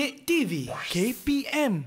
Update TV KPM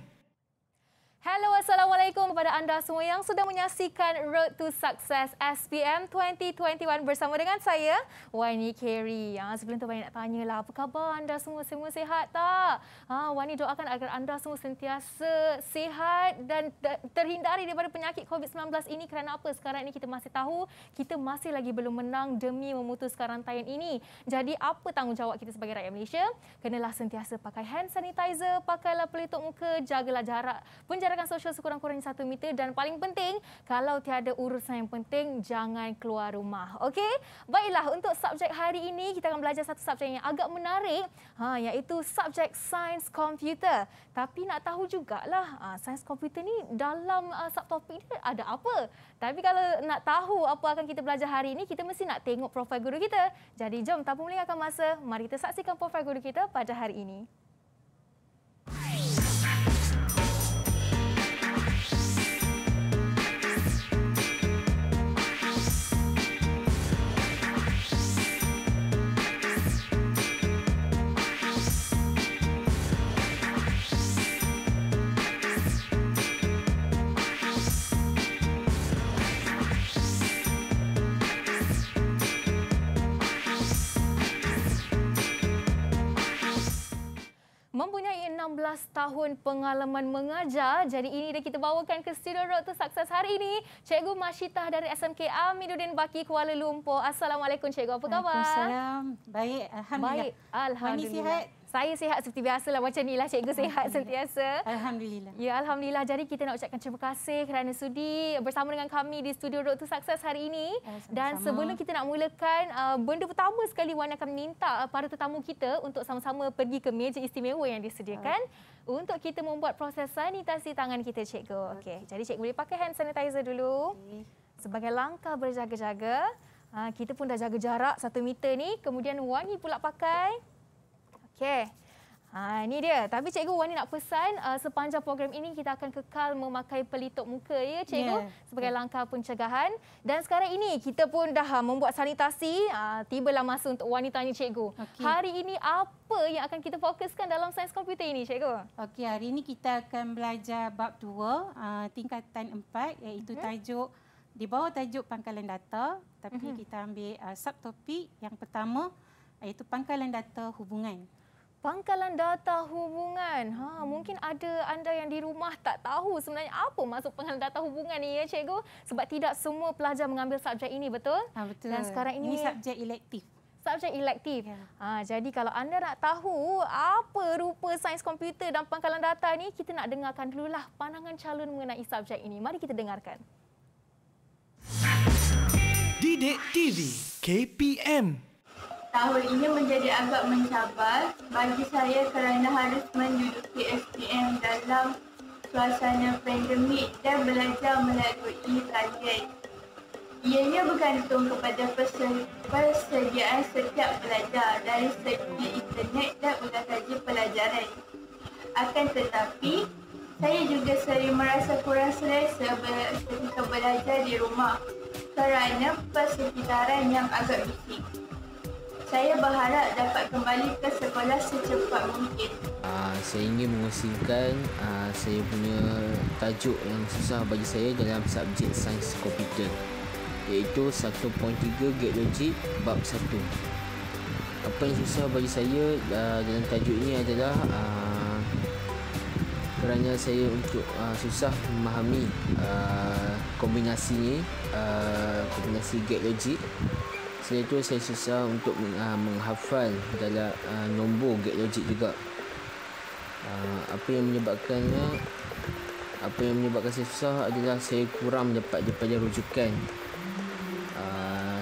Hello, Assalamualaikum kepada anda semua yang sudah menyaksikan Road to Success SPM 2021 bersama dengan saya, Wani Carey. Ya, sebelum itu, saya nak tanya, lah, apa khabar anda semua? Semua sihat tak? Ha, Waini doakan agar anda semua sentiasa sihat dan terhindari daripada penyakit COVID-19 ini kerana apa? Sekarang ini kita masih tahu kita masih lagi belum menang demi memutus karantain ini. Jadi, apa tanggungjawab kita sebagai rakyat Malaysia? Kenalah sentiasa pakai hand sanitizer, pakailah pelitup muka, jagalah jarak. Menjara jarakkan sosial sekurang-kurangnya satu meter dan paling penting kalau tiada urusan yang penting jangan keluar rumah. Okey? Baiklah untuk subjek hari ini kita akan belajar satu subjek yang agak menarik ha iaitu subjek sains komputer. Tapi nak tahu jugalah ha, sains komputer ni dalam uh, subtopik dia ada apa? Tapi kalau nak tahu apa akan kita belajar hari ini kita mesti nak tengok profil guru kita. Jadi jom tanpa melengahkan masa mari kita saksikan profil guru kita pada hari ini. Hey! 16 tahun pengalaman mengajar. Jadi ini dah kita bawakan ke Studio Road to Success hari ini. Cikgu Mashitah dari SMK Aminuddin Baki Kuala Lumpur. Assalamualaikum Cikgu. Apa khabar? Assalamualaikum. Baik. Alhamdulillah. Baik. Alhamdulillah. Mani saya sihat seperti biasa lah macam inilah cikgu sihat sentiasa. Alhamdulillah. Ya alhamdulillah. Jadi kita nak ucapkan terima kasih kerana sudi bersama dengan kami di studio Road to Success hari ini. Oh, sama Dan sebelum kita nak mulakan uh, benda pertama sekali Wan akan minta uh, para tetamu kita untuk sama-sama pergi ke meja istimewa yang disediakan uh. untuk kita membuat proses sanitasi tangan kita cikgu. Okey. Okay. Jadi cikgu boleh pakai hand sanitizer dulu. Okay. Sebagai langkah berjaga-jaga. Uh, kita pun dah jaga jarak satu meter ni. Kemudian wangi pula pakai. Okey. Ha, ini dia. Tapi cikgu Wani nak pesan uh, sepanjang program ini kita akan kekal memakai pelitup muka ya cikgu yeah. sebagai langkah pencegahan. Dan sekarang ini kita pun dah uh, membuat sanitasi. Uh, tibalah masa untuk Wani tanya cikgu. Okay. Hari ini apa yang akan kita fokuskan dalam sains komputer ini cikgu? Okey, hari ini kita akan belajar bab dua uh, tingkatan empat iaitu mm tajuk di bawah tajuk pangkalan data. Tapi mm -hmm. kita ambil uh, subtopik yang pertama iaitu pangkalan data hubungan pangkalan data hubungan. Ha, hmm. mungkin ada anda yang di rumah tak tahu sebenarnya apa maksud pangkalan data hubungan ni ya cikgu. Sebab tidak semua pelajar mengambil subjek ini betul? Ha, betul. Dan sekarang ini, ini subjek elektif. Subjek elektif. Ya. Ha, jadi kalau anda nak tahu apa rupa sains komputer dan pangkalan data ni, kita nak dengarkan dululah pandangan calon mengenai subjek ini. Mari kita dengarkan. Didik TV KPM tahun ini menjadi agak mencabar bagi saya kerana harus menduduki SPM dalam suasana pandemik dan belajar melalui projek. Ianya bergantung kepada persediaan setiap pelajar dari segi internet dan ulangkaji pelajaran. Akan tetapi, saya juga sering merasa kurang selesa ketika belajar di rumah kerana persekitaran yang agak bising. Saya berharap dapat kembali ke sekolah secepat mungkin. Uh, ah, saya ingin mengusingkan uh, ah, saya punya tajuk yang susah bagi saya dalam subjek sains komputer iaitu 1.3 geologik bab 1. Apa yang susah bagi saya uh, dalam tajuk ini adalah uh, kerana saya untuk uh, susah memahami uh, kombinasi ini, uh, kombinasi geologik Selain itu saya susah untuk ah, menghafal dalam ah, nombor gate logic juga ah, Apa yang menyebabkannya Apa yang menyebabkan saya susah adalah saya kurang dapat daripada rujukan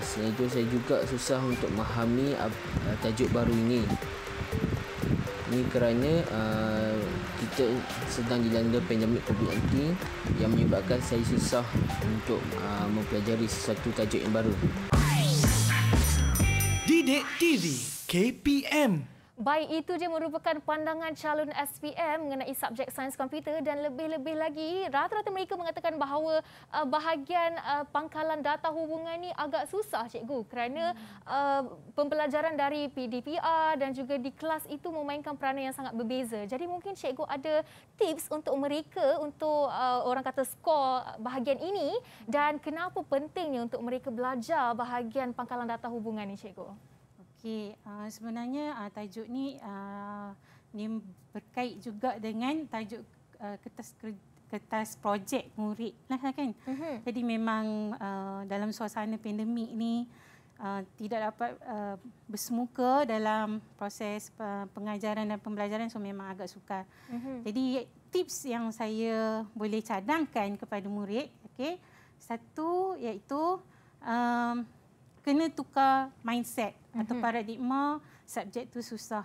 Selain itu saya juga susah untuk memahami tajuk baru ini ini kerana kita sedang dilanda pandemik COVID-19 yang menyebabkan saya susah untuk mempelajari sesuatu tajuk yang baru. Sidik TV KPM Baik itu dia merupakan pandangan calon SPM mengenai subjek sains komputer dan lebih-lebih lagi rata-rata mereka mengatakan bahawa uh, bahagian uh, pangkalan data hubungan ini agak susah cikgu kerana uh, pembelajaran dari PDPR dan juga di kelas itu memainkan peranan yang sangat berbeza. Jadi mungkin cikgu ada tips untuk mereka untuk uh, orang kata skor bahagian ini dan kenapa pentingnya untuk mereka belajar bahagian pangkalan data hubungan ini cikgu? Okey, uh, sebenarnya uh, tajuk ni uh, ni berkait juga dengan tajuk uh, kertas kertas projek murid lah kan. Uh-huh. Jadi memang uh, dalam suasana pandemik ni uh, tidak dapat uh, bersemuka dalam proses uh, pengajaran dan pembelajaran so memang agak sukar. Uh-huh. Jadi tips yang saya boleh cadangkan kepada murid, okay? Satu iaitu um, kena tukar mindset mm-hmm. atau mhm. paradigma subjek tu susah.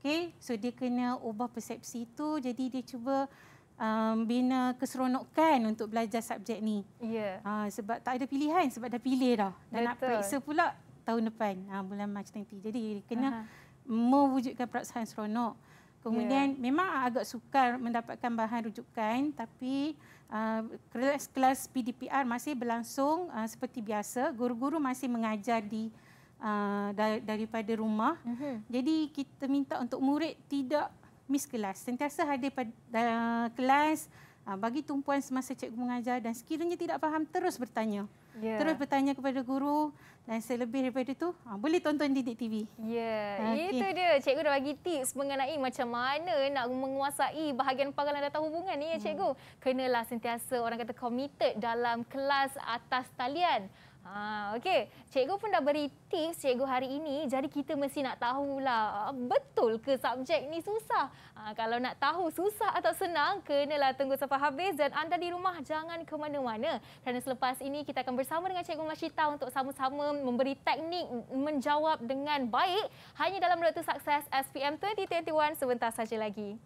Okay, so dia kena ubah persepsi tu. Jadi dia cuba um, bina keseronokan untuk belajar subjek ni. Ya. Yeah. Ha, uh, sebab tak ada pilihan, sebab dah pilih dah. Dan nak periksa pula tahun depan, uh, bulan Mac nanti. Jadi dia kena uh-huh. mewujudkan perasaan seronok. Kemudian yeah. memang agak sukar mendapatkan bahan rujukan tapi uh, kelas-kelas PDPR masih berlangsung uh, seperti biasa. Guru-guru masih mengajar di Uh, daripada rumah. Uh-huh. Jadi kita minta untuk murid tidak miss kelas. Sentiasa hadir pada uh, kelas uh, bagi tumpuan semasa cikgu mengajar dan sekiranya tidak faham terus bertanya. Yeah. Terus bertanya kepada guru dan selebih daripada itu uh, boleh tonton Didik TV. Ya, yeah. okay. itu dia. Cikgu dah bagi tips mengenai macam mana nak menguasai bahagian panggilan data hubungan ni ya hmm. cikgu. Hmm. Kenalah sentiasa orang kata committed dalam kelas atas talian. Ha, Okey, cikgu pun dah beri tips cikgu hari ini. Jadi kita mesti nak tahu lah. Ah, betul ke subjek ni susah? Ha, kalau nak tahu susah atau senang, kenalah tunggu sampai habis dan anda di rumah jangan ke mana-mana. Kerana selepas ini kita akan bersama dengan cikgu Masyita untuk sama-sama memberi teknik menjawab dengan baik hanya dalam Road sukses SPM 2021 sebentar saja lagi.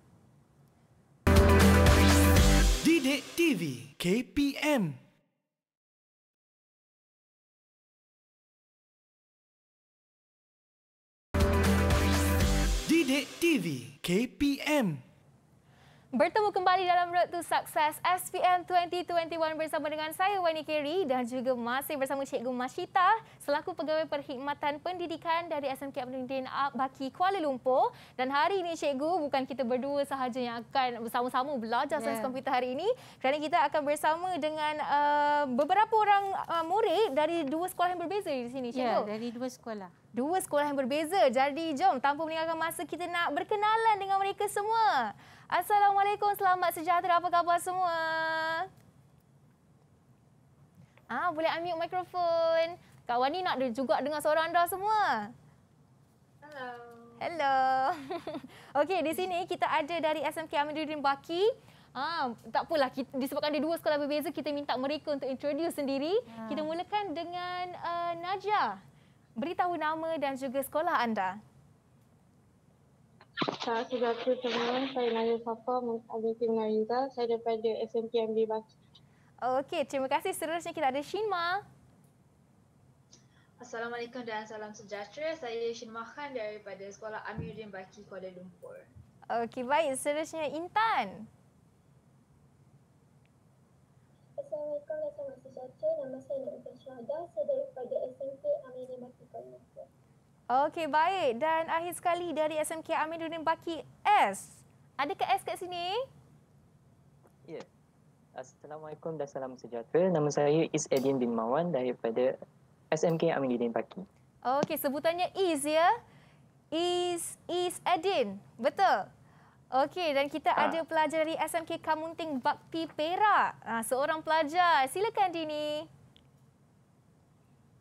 Didik TV KPM Sidik TV KPM Bertemu kembali dalam Road to Success SPM 2021 bersama dengan saya Wani Kerry dan juga masih bersama Cikgu Masyita selaku pegawai perkhidmatan pendidikan dari SMK Abdul Baki Kuala Lumpur. Dan hari ini Cikgu bukan kita berdua sahaja yang akan bersama-sama belajar yeah. sains ya. komputer hari ini kerana kita akan bersama dengan uh, beberapa orang uh, murid dari dua sekolah yang berbeza di sini ya, Cikgu. Ya, yeah, dari dua sekolah. Dua sekolah yang berbeza. Jadi jom tanpa meninggalkan masa kita nak berkenalan dengan mereka semua. Assalamualaikum, selamat sejahtera. Apa khabar semua? Ah, boleh ambil mikrofon. Kak Wani nak juga dengar suara anda semua. Hello. Hello. Okey, di sini kita ada dari SMK Amiruddin Baki. Ah, tak apalah disebabkan ada dua sekolah berbeza, kita minta mereka untuk introduce sendiri. Ha. Kita mulakan dengan uh, Najah. Beritahu nama dan juga sekolah anda. Okey. Saya sudah tu semua. Saya Naya Safa, ada tim Nariza. Saya daripada SMP MB Baki. Okey, terima kasih. Seterusnya kita ada Shinma. Assalamualaikum dan salam sejahtera. Saya Shinma Khan daripada Sekolah Amiruddin Baki, Kuala Lumpur. Okey, baik. Seterusnya Intan. Assalamualaikum dan salam sejahtera. Nama saya Nur Syahda. Saya daripada SMP Okey, baik. Dan akhir sekali dari SMK Amin Aminuddin Baki S. ada ke S kat sini? Ya. Assalamualaikum dan salam sejahtera. Nama saya Is Edin bin Mawan daripada SMK Amin Aminuddin Baki. Okey, sebutannya Is ya. Is Is Edin. Betul. Okey, dan kita ha. ada pelajar dari SMK Kamunting Bakti Perak. Ha, seorang pelajar. Silakan Dini.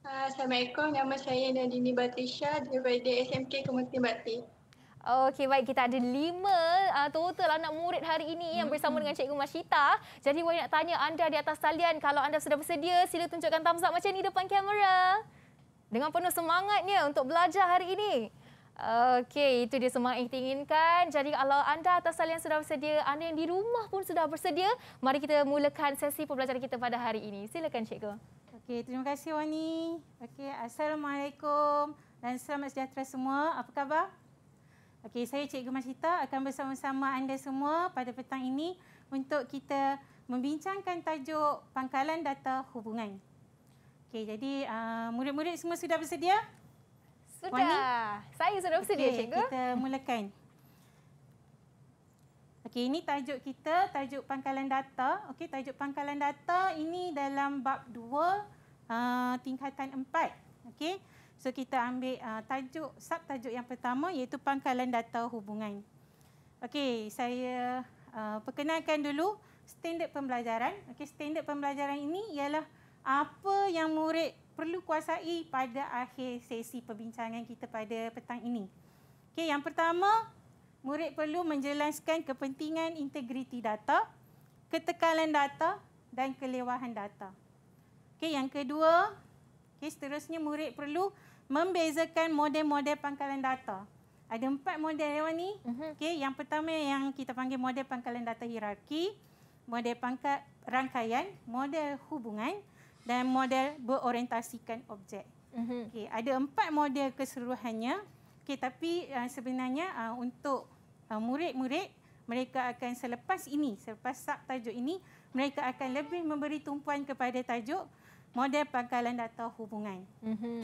Ah, Assalamualaikum. Nama saya Nadini Batisha daripada SMK Komuniti Bakti. Okey baik kita ada lima uh, total anak murid hari ini yang bersama dengan Cikgu Masyita. Jadi saya nak tanya anda di atas talian kalau anda sudah bersedia sila tunjukkan thumbs up macam ni depan kamera. Dengan penuh semangatnya untuk belajar hari ini. Okey, itu dia semangat yang kita inginkan. Jadi kalau anda atas talian sudah bersedia, anda yang di rumah pun sudah bersedia, mari kita mulakan sesi pembelajaran kita pada hari ini. Silakan Cikgu. Okey, terima kasih Wani. Okey, assalamualaikum dan selamat sejahtera semua. Apa khabar? Okey, saya Cikgu Masita akan bersama-sama anda semua pada petang ini untuk kita membincangkan tajuk pangkalan data hubungan. Okey, jadi uh, murid-murid semua sudah bersedia? Sudah. Wani? Saya sudah bersedia, okay, Cikgu. Kita mulakan. Okey, ini tajuk kita, tajuk pangkalan data. Okey, tajuk pangkalan data ini dalam bab Ah, tingkatan empat. Okey. So kita ambil uh, tajuk subtajuk yang pertama iaitu pangkalan data hubungan. Okey, saya uh, perkenalkan dulu standard pembelajaran. Okey, standard pembelajaran ini ialah apa yang murid perlu kuasai pada akhir sesi perbincangan kita pada petang ini. Okey, yang pertama, murid perlu menjelaskan kepentingan integriti data, ketekalan data dan kelewahan data. Okey, yang kedua, okey seterusnya murid perlu membezakan model-model pangkalan data. Ada empat model lewat ya, ni. Mhm. Okey, yang pertama yang kita panggil model pangkalan data hierarki, model pangkat rangkaian, model hubungan dan model berorientasikan objek. Mhm. Okey, ada empat model keseluruhannya. Okey, tapi eh, sebenarnya eh, untuk eh, murid-murid mereka akan selepas ini, selepas sub tajuk ini, mereka akan lebih memberi tumpuan kepada tajuk model pangkalan data hubungan. Mm-hmm.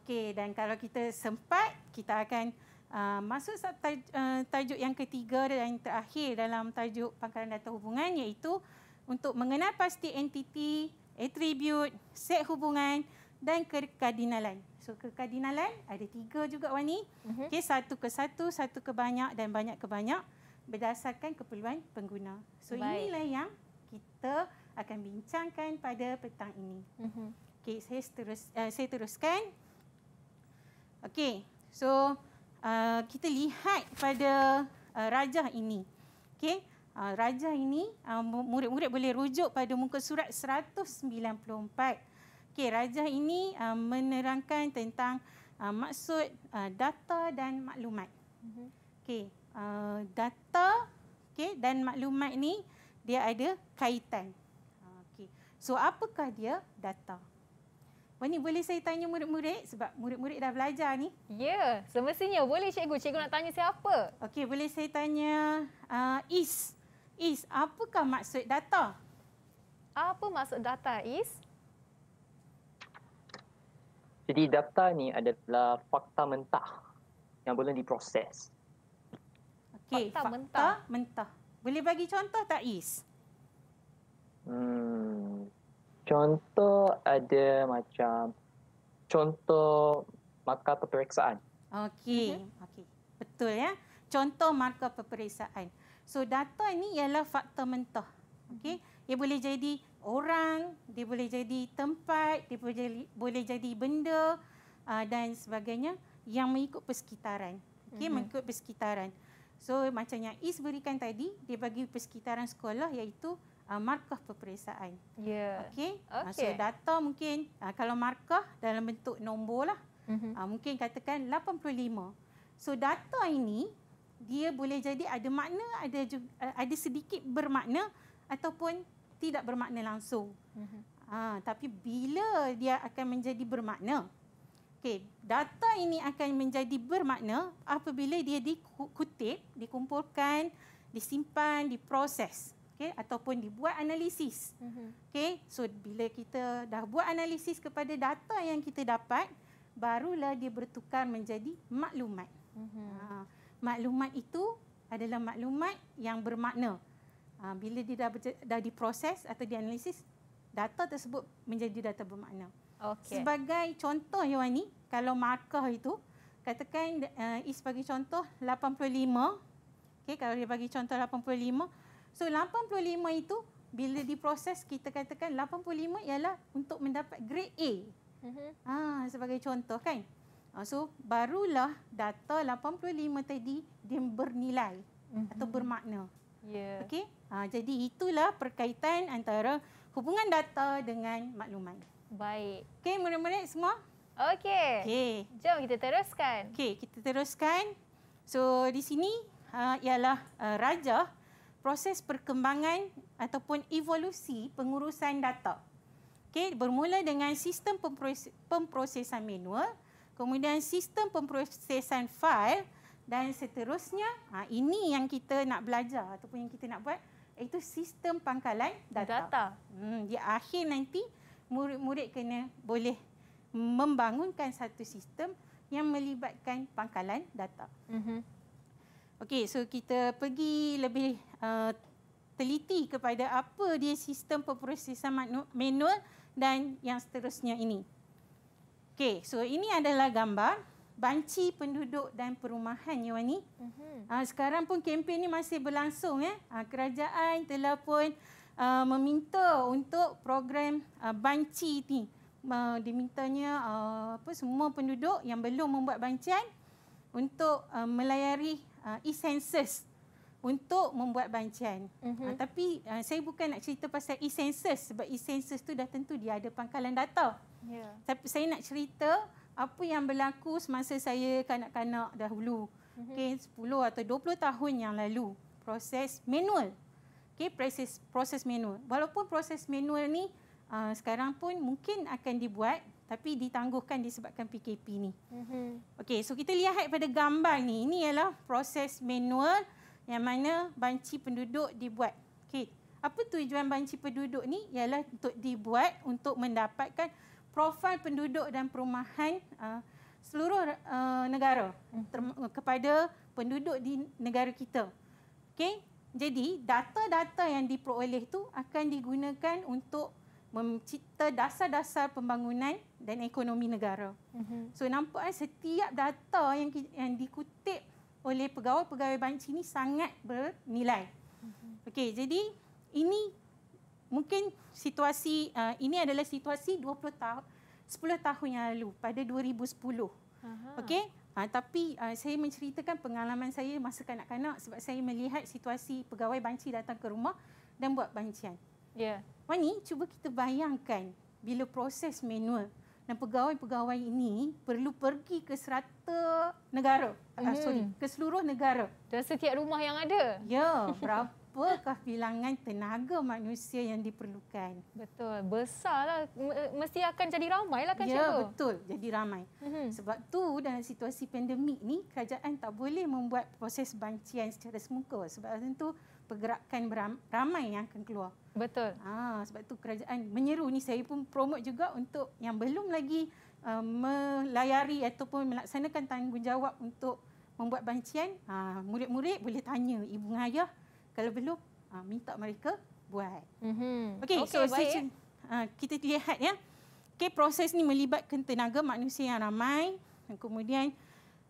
Okey, dan kalau kita sempat, kita akan uh, masuk sub taj- uh, tajuk yang ketiga dan yang terakhir dalam tajuk pangkalan data hubungan iaitu untuk mengenal pasti entiti, atribut, set hubungan dan kekadinalan. So kekadinalan ada tiga juga Wani. Mm-hmm. Okey, satu ke satu, satu ke banyak dan banyak ke banyak berdasarkan keperluan pengguna. So Baik. inilah yang kita akan bincangkan pada petang ini. Mm-hmm. Okey, saya terus uh, saya teruskan. Okey. So uh, kita lihat pada uh, rajah ini. Okey, uh, rajah ini uh, murid-murid boleh rujuk pada muka surat 194. Okey, rajah ini uh, menerangkan tentang uh, maksud uh, data dan maklumat. Mm-hmm. Okey, uh, data okay, dan maklumat ni dia ada kaitan. So apakah dia data? Wani boleh saya tanya murid-murid sebab murid-murid dah belajar ni? Ya, yeah, semestinya boleh cikgu. Cikgu nak tanya siapa? Okey, boleh saya tanya uh, is. Is, apakah maksud data? Apa maksud data is? Jadi data ni adalah fakta mentah yang boleh diproses. Okey, fakta, fakta mentah. mentah. Boleh bagi contoh tak is? contoh ada macam contoh markah peperiksaan. Okey, mm-hmm. okey. Betul ya. Contoh markah peperiksaan. So data ini ialah fakta mentah. Okey. Mhm. dia boleh jadi orang, dia boleh jadi tempat, dia boleh jadi, boleh jadi benda uh, dan sebagainya yang mengikut persekitaran. Okey, mm-hmm. mengikut persekitaran. So macam yang Is berikan tadi, dia bagi persekitaran sekolah iaitu uh, markah peperiksaan. Ya. Yeah. Okey. Okay. Uh, so data mungkin uh, kalau markah dalam bentuk nombor lah. Mm-hmm. Uh, mungkin katakan 85. So data ini dia boleh jadi ada makna ada juga, uh, ada sedikit bermakna ataupun tidak bermakna langsung. Mm-hmm. Uh, tapi bila dia akan menjadi bermakna Okey, data ini akan menjadi bermakna apabila dia dikutip, dikumpulkan, disimpan, diproses okay, ataupun dibuat analisis. Mhm. Okay, so bila kita dah buat analisis kepada data yang kita dapat, barulah dia bertukar menjadi maklumat. Mhm. Ha, maklumat itu adalah maklumat yang bermakna. Ha, bila dia dah, dah diproses atau dianalisis, data tersebut menjadi data bermakna. Okay. Sebagai contoh, Yohani, kalau markah itu, katakan uh, Is bagi contoh 85, okay, kalau dia bagi contoh 85, So 85 itu bila diproses kita katakan 85 ialah untuk mendapat grade A. Uh-huh. Ha, sebagai contoh kan. Ha, so barulah data 85 tadi dia bernilai uh-huh. atau bermakna. Yeah. Okay? Ha, jadi itulah perkaitan antara hubungan data dengan maklumat. Baik. Okey, murid-murid semua? Okey. Okay. Jom kita teruskan. Okey, kita teruskan. So di sini uh, ialah uh, ha, rajah proses perkembangan ataupun evolusi pengurusan data. Okey, bermula dengan sistem pemprosesan manual, kemudian sistem pemprosesan fail dan seterusnya, ha, ini yang kita nak belajar ataupun yang kita nak buat, iaitu sistem pangkalan data. data. Hmm, di akhir nanti, murid-murid kena boleh membangunkan satu sistem yang melibatkan pangkalan data. Mm Okey, so kita pergi lebih uh, teliti kepada apa dia sistem pemprosesan manual dan yang seterusnya ini. Okey, so ini adalah gambar banci penduduk dan perumahan Yuani. Uh-huh. Mhm. Ah, uh, sekarang pun kempen ni masih berlangsung eh. Uh, kerajaan telah pun uh, meminta untuk program uh, banci ni. Uh, dimintanya uh, apa semua penduduk yang belum membuat bancian untuk uh, melayari uh, e-census untuk membuat bancian. Mm-hmm. Uh, tapi uh, saya bukan nak cerita pasal e-census sebab e-census tu dah tentu dia ada pangkalan data. Yeah. Tapi saya nak cerita apa yang berlaku semasa saya kanak-kanak dahulu. Mm-hmm. Okay, 10 atau 20 tahun yang lalu. Proses manual. Okay, proses, proses manual. Walaupun proses manual ni uh, sekarang pun mungkin akan dibuat tapi ditangguhkan disebabkan PKP ni. Mm-hmm. Okey, so kita lihat pada gambar ni. Ini ialah proses manual yang mana banci penduduk dibuat. Okey. Apa tujuan banci penduduk ni? Ialah untuk dibuat untuk mendapatkan profil penduduk dan perumahan uh, seluruh uh, negara mm-hmm. ter- kepada penduduk di negara kita. Okey. Jadi data-data yang diperoleh tu akan digunakan untuk mencipta dasar-dasar pembangunan dan ekonomi negara. Uh-huh. So nampak kan setiap data yang yang dikutip oleh pegawai-pegawai banci ini sangat bernilai. Uh-huh. Okey, jadi ini mungkin situasi uh, ini adalah situasi 20 tahun 10 tahun yang lalu pada 2010. Uh-huh. Okey? Ha, tapi uh, saya menceritakan pengalaman saya masa kanak-kanak sebab saya melihat situasi pegawai banci datang ke rumah dan buat bancian. Yeah. Wani, cuba kita bayangkan bila proses manual dan pegawai-pegawai ini perlu pergi ke serata negara. Mm. Uh, sorry, ke seluruh negara. Dan setiap rumah yang ada. Ya, berapa Apakah bilangan tenaga manusia yang diperlukan? Betul. Besarlah. Eh, mesti akan jadi ramai lah kan ya, cikgu? betul. Jadi ramai. Mm-hmm. Sebab tu dalam situasi pandemik ni, kerajaan tak boleh membuat proses bancian secara semuka. Sebab tentu pergerakan ramai yang akan keluar. Betul. Ah, sebab tu kerajaan menyeru ni saya pun promote juga untuk yang belum lagi uh, melayari ataupun melaksanakan tanggungjawab untuk membuat bancian, uh, murid-murid boleh tanya ibu dan ayah kalau belum uh, ah, minta mereka buat. Mhm. Okey, okay, so Saya, uh, kita lihat ya. Okey, proses ni melibatkan tenaga manusia yang ramai dan kemudian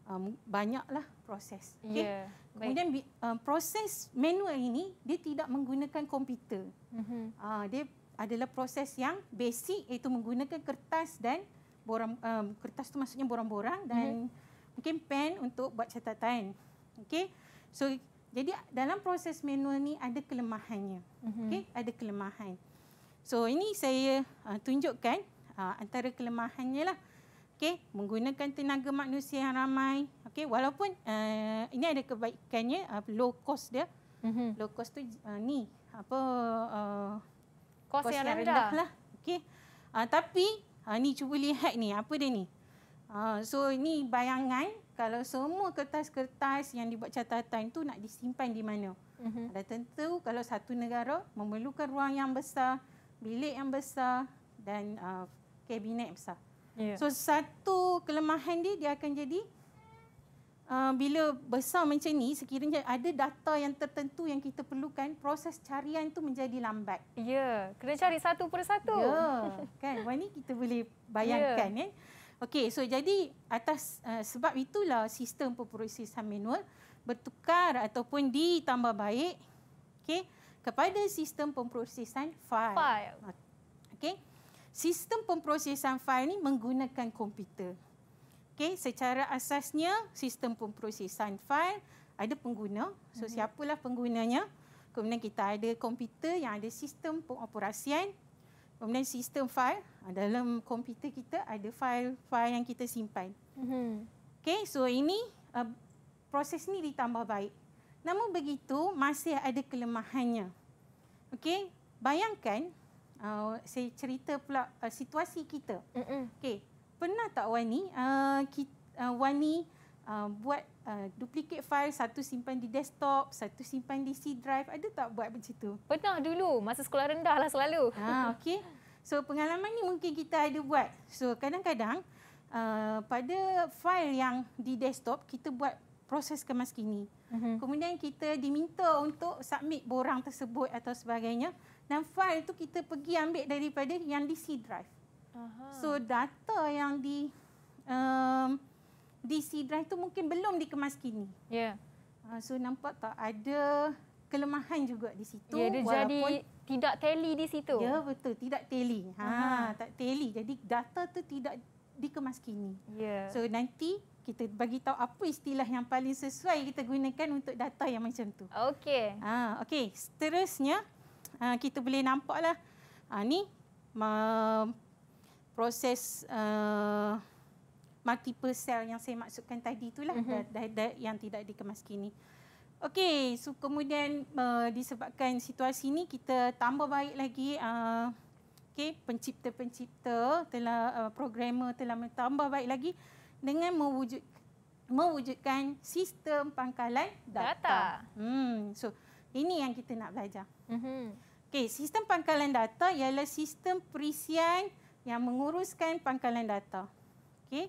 um, banyaklah proses. Okay. Yeah. Kemudian uh, proses manual ini dia tidak menggunakan komputer. Mm-hmm. Uh, dia adalah proses yang basic iaitu menggunakan kertas dan borang um, kertas tu maksudnya borang-borang dan mm-hmm. mungkin pen untuk buat catatan. Okey. So jadi dalam proses manual ni ada kelemahannya. Mm-hmm. Okey, ada kelemahan. So ini saya uh, tunjukkan uh, antara kelemahannya lah. Okey, menggunakan tenaga manusia yang ramai, Okay, walaupun uh, ini ada kebaikannya uh, low cost dia. Mm-hmm. Low cost tu uh, ni apa uh, kos, kos yang, yang rendah, rendah lah. Okay, Uh, tapi uh, ni cuba lihat ni, apa dia ni? Uh, so ini bayangan kalau semua kertas-kertas yang dibuat catatan tu nak disimpan di mana? Mm-hmm. Dan tentu kalau satu negara memerlukan ruang yang besar, bilik yang besar dan uh, kabinet besar. Yeah. So satu kelemahan dia dia akan jadi Ah, bila besar macam ni sekiranya ada data yang tertentu yang kita perlukan proses carian tu menjadi lambat. Ya, kena cari satu per satu. Ya, kan? Wan ni kita boleh bayangkan ya. eh. Okey, so jadi atas uh, sebab itulah sistem pemrosesan manual bertukar ataupun ditambah baik okey kepada sistem pemrosesan file. File. Okey. Sistem pemprosesan file ni menggunakan komputer. Okay, secara asasnya sistem pemprosesan fail ada pengguna. So mhm. siapalah penggunanya? Kemudian kita ada komputer yang ada sistem pengoperasian. Kemudian sistem file ah, dalam komputer kita ada fail file yang kita simpan. Mhm. Okay, so ini uh, proses ni ditambah baik. Namun begitu masih ada kelemahannya. Okay, bayangkan uh, saya cerita pula uh, situasi kita. Mhm. Okay, pernah tak Wani uh, kita, uh, Wani uh, buat uh, duplicate file satu simpan di desktop, satu simpan di C drive. Ada tak buat macam tu? Pernah dulu masa sekolah rendah lah selalu. Ha ah, okey. So pengalaman ni mungkin kita ada buat. So kadang-kadang uh, pada file yang di desktop kita buat proses kemas kini. Mm-hmm. Kemudian kita diminta untuk submit borang tersebut atau sebagainya dan file tu kita pergi ambil daripada yang di C drive. Aha. So data yang di um, di C drive tu mungkin belum dikemas kini. Ya. Yeah. So nampak tak ada kelemahan juga di situ. Ya, dia walaupun jadi tidak teli di situ. Ya, betul. Tidak teli. Ha, tak teli. Jadi data tu tidak dikemas kini. Ya. So nanti kita bagi tahu apa istilah yang paling sesuai kita gunakan untuk data yang macam tu. Okey. Ha, okey. Seterusnya ah, kita boleh nampaklah. Ha, ni proses uh, multiple cell yang saya maksudkan tadi itulah mm-hmm. dah, dah, dah, yang tidak dikemas kini. Okey, so kemudian uh, disebabkan situasi ini kita tambah baik lagi uh, eh, okay, pencipta-pencipta telah uh, programmer telah tambah baik lagi dengan mewujud mewujudkan sistem pangkalan data. data. Hmm, so ini yang kita nak belajar. mm Okey, sistem pangkalan data ialah sistem perisian yang menguruskan pangkalan data. Okey.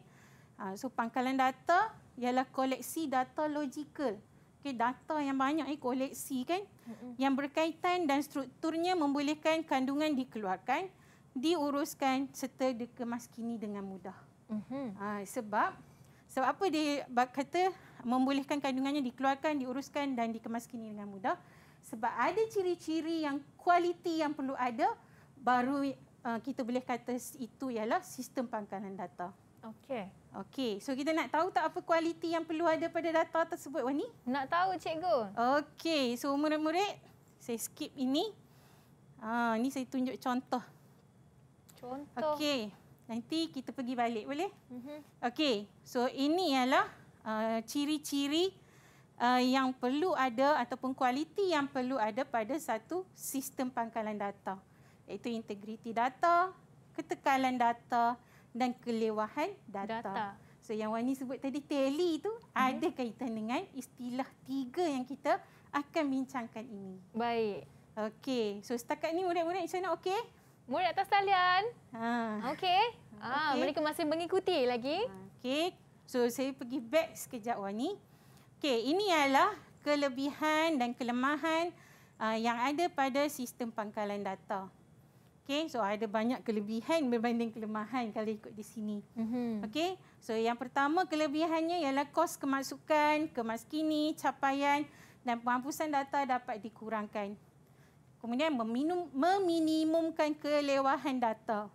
Ah, so pangkalan data ialah koleksi data logikal, Okey, data yang banyak ni eh, koleksi kan mm-hmm. yang berkaitan dan strukturnya membolehkan kandungan dikeluarkan, diuruskan serta dikemaskini dengan mudah. Mm-hmm. Ha, sebab sebab apa dia kata membolehkan kandungannya dikeluarkan, diuruskan dan dikemaskini dengan mudah? Sebab ada ciri-ciri yang kualiti yang perlu ada baru uh, kita boleh kata itu ialah sistem pangkalan data. Okey. Okey. So kita nak tahu tak apa kualiti yang perlu ada pada data tersebut Wani? Nak tahu cikgu. Okey. So murid-murid, saya skip ini. Ah, ini saya tunjuk contoh. Contoh. Okey. Nanti kita pergi balik boleh? Mhm. Mm Okey. So ini ialah ah, ciri-ciri uh, uh, yang perlu ada ataupun kualiti yang perlu ada pada satu sistem pangkalan data iaitu integriti data, ketekalan data dan kelewahan data. data. So yang Wani sebut tadi tally tu hmm. ada kaitan dengan istilah tiga yang kita akan bincangkan ini. Baik. Okey. So setakat ni murid-murid macam mana? Okey? Murid atas talian. Ha. Okey. Ah, okay. mereka masih mengikuti lagi. Ha, okey. So saya pergi back sekejap Wani. Okey, ini ialah kelebihan dan kelemahan uh, yang ada pada sistem pangkalan data. Okay, so ada banyak kelebihan berbanding kelemahan kalau ikut di sini. Mm-hmm. Okay, so yang pertama kelebihannya ialah kos kemasukan, kemaskini, capaian dan penghapusan data dapat dikurangkan. Kemudian meminum, meminimumkan kelewahan data.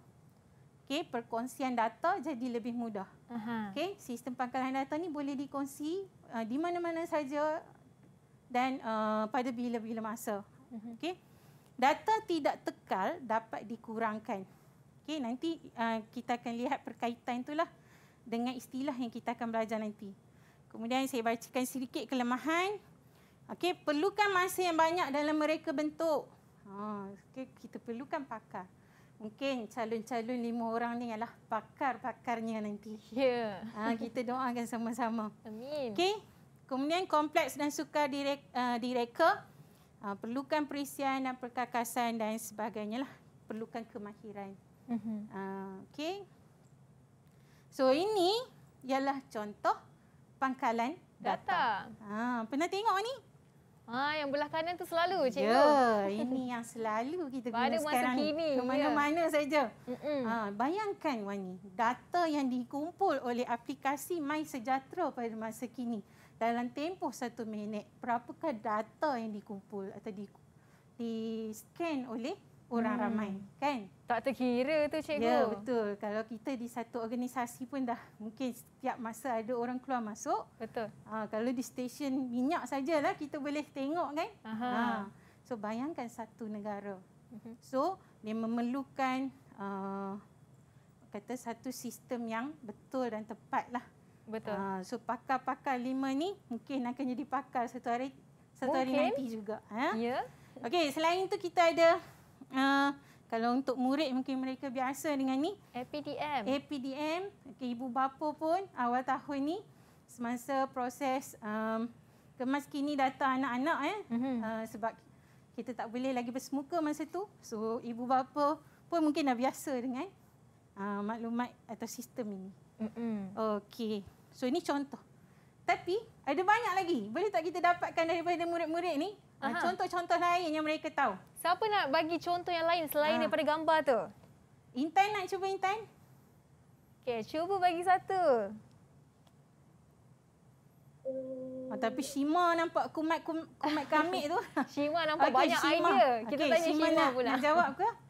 Okay, perkongsian data jadi lebih mudah. Uh-huh. Okay, sistem pangkalan data ni boleh dikongsi uh, di mana-mana saja dan uh, pada bila-bila masa. Uh-huh. Okay data tidak tekal dapat dikurangkan. Okey, nanti uh, kita akan lihat perkaitan itulah dengan istilah yang kita akan belajar nanti. Kemudian saya bacakan sedikit kelemahan. Okey, perlukan masa yang banyak dalam mereka bentuk. Ha, okay, kita perlukan pakar. Mungkin calon-calon lima orang ni ialah pakar-pakarnya nanti. Ya. Yeah. Ha, kita doakan sama-sama. Amin. Okey. Kemudian kompleks dan sukar direka, uh, direka uh, perlukan perisian dan perkakasan dan sebagainya lah perlukan kemahiran mm-hmm. uh, ah, okay so ini ialah contoh pangkalan data ah pernah tengok ni Ah, yang belah kanan tu selalu ya, cikgu. Ya, ini yang selalu kita guna Pada sekarang. Pada masa kini. Ke ya. mana-mana ya. saja. Ha, bayangkan Wani, data yang dikumpul oleh aplikasi My Sejahtera pada masa kini dalam tempoh satu minit berapakah data yang dikumpul atau di di scan oleh orang hmm. ramai kan tak terkira tu cikgu ya betul kalau kita di satu organisasi pun dah mungkin setiap masa ada orang keluar masuk betul ha, kalau di stesen minyak sajalah kita boleh tengok kan ha so bayangkan satu negara mhm. so dia memerlukan uh, kata satu sistem yang betul dan tepat lah Betul. Uh, so pakar-pakar lima ni mungkin akan jadi pakar satu hari satu mungkin. hari nanti juga. Ha? Ya. Yeah. Okey, selain itu kita ada uh, kalau untuk murid mungkin mereka biasa dengan ni. APDM. APDM. Okay, ibu bapa pun awal tahun ni semasa proses um, kemas kini data anak-anak eh, mm-hmm. uh, sebab kita tak boleh lagi bersemuka masa tu. So ibu bapa pun mungkin dah biasa dengan uh, maklumat atau sistem ini. Okey. So ini contoh. Tapi ada banyak lagi. Boleh tak kita dapatkan daripada murid-murid ni ah, contoh-contoh lain yang mereka tahu? Siapa nak bagi contoh yang lain selain ha. daripada gambar tu? Intan nak cuba Intan? Okey, cuba bagi satu. Oh, tapi Shima nampak kumat kumat kami tu. Shima nampak okay, banyak Shima. idea. Kita okay, tanya Shima, Shima nak, pula. Nak jawab ke?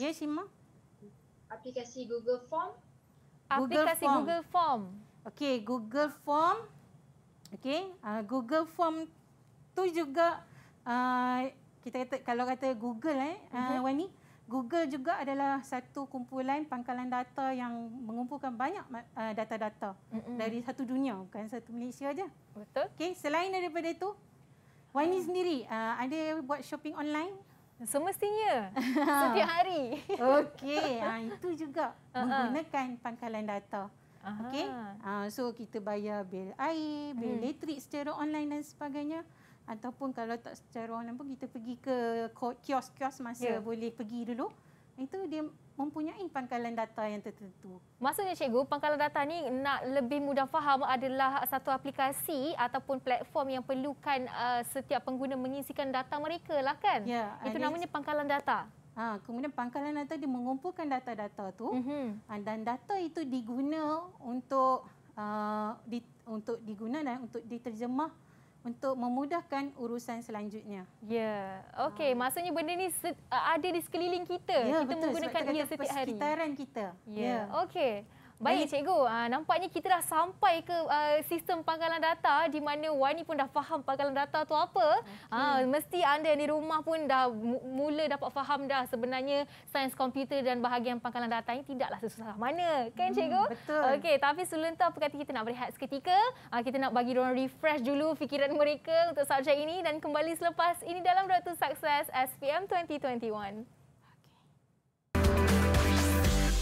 Ya Yes, Ima. Aplikasi Google Form. Google Aplikasi Form. Google Form. Okey, Google Form. Okey, uh, Google Form tu juga uh, kita kata kalau kata Google eh, uh, mhm. Wani, Google juga adalah satu kumpulan pangkalan data yang mengumpulkan banyak uh, data-data uh, dari satu dunia, bukan satu Malaysia aja. Betul. Okey, selain daripada itu, Wani hmm. sendiri uh, ada buat shopping online? Semestinya. Setiap hari. Okey, ha, itu juga menggunakan pangkalan data. Okey. Ha, so kita bayar bil air, bil hmm. elektrik secara online dan sebagainya ataupun kalau tak secara online pun kita pergi ke kios-kios masa yeah. boleh pergi dulu itu dia mempunyai pangkalan data yang tertentu. Maksudnya cikgu, pangkalan data ni nak lebih mudah faham adalah satu aplikasi ataupun platform yang perlukan uh, setiap pengguna mengisikan data mereka lah kan? Ya, itu ada... namanya pangkalan data. Ha, kemudian pangkalan data dia mengumpulkan data-data tu mm-hmm. dan data itu diguna untuk uh, di, untuk digunakan untuk diterjemah untuk memudahkan urusan selanjutnya. Ya. Okey, ah. maksudnya benda ni ada di sekeliling kita. Ya, kita betul. menggunakan dia setiap hari. Ya, betul. kita. Ya. ya. Okey. Baik hmm. cikgu, uh, nampaknya kita dah sampai ke uh, sistem pangkalan data di mana Wani pun dah faham pangkalan data tu apa. Okay. Uh, ah, mesti anda yang di rumah pun dah mula dapat faham dah sebenarnya sains komputer dan bahagian pangkalan data ini tidaklah sesusah mana. Kan hmm, cikgu? Betul. Okey, tapi sebelum tu apa kata kita nak berehat seketika. Uh, kita nak bagi orang refresh dulu fikiran mereka untuk subjek ini dan kembali selepas ini dalam Road to Success SPM 2021.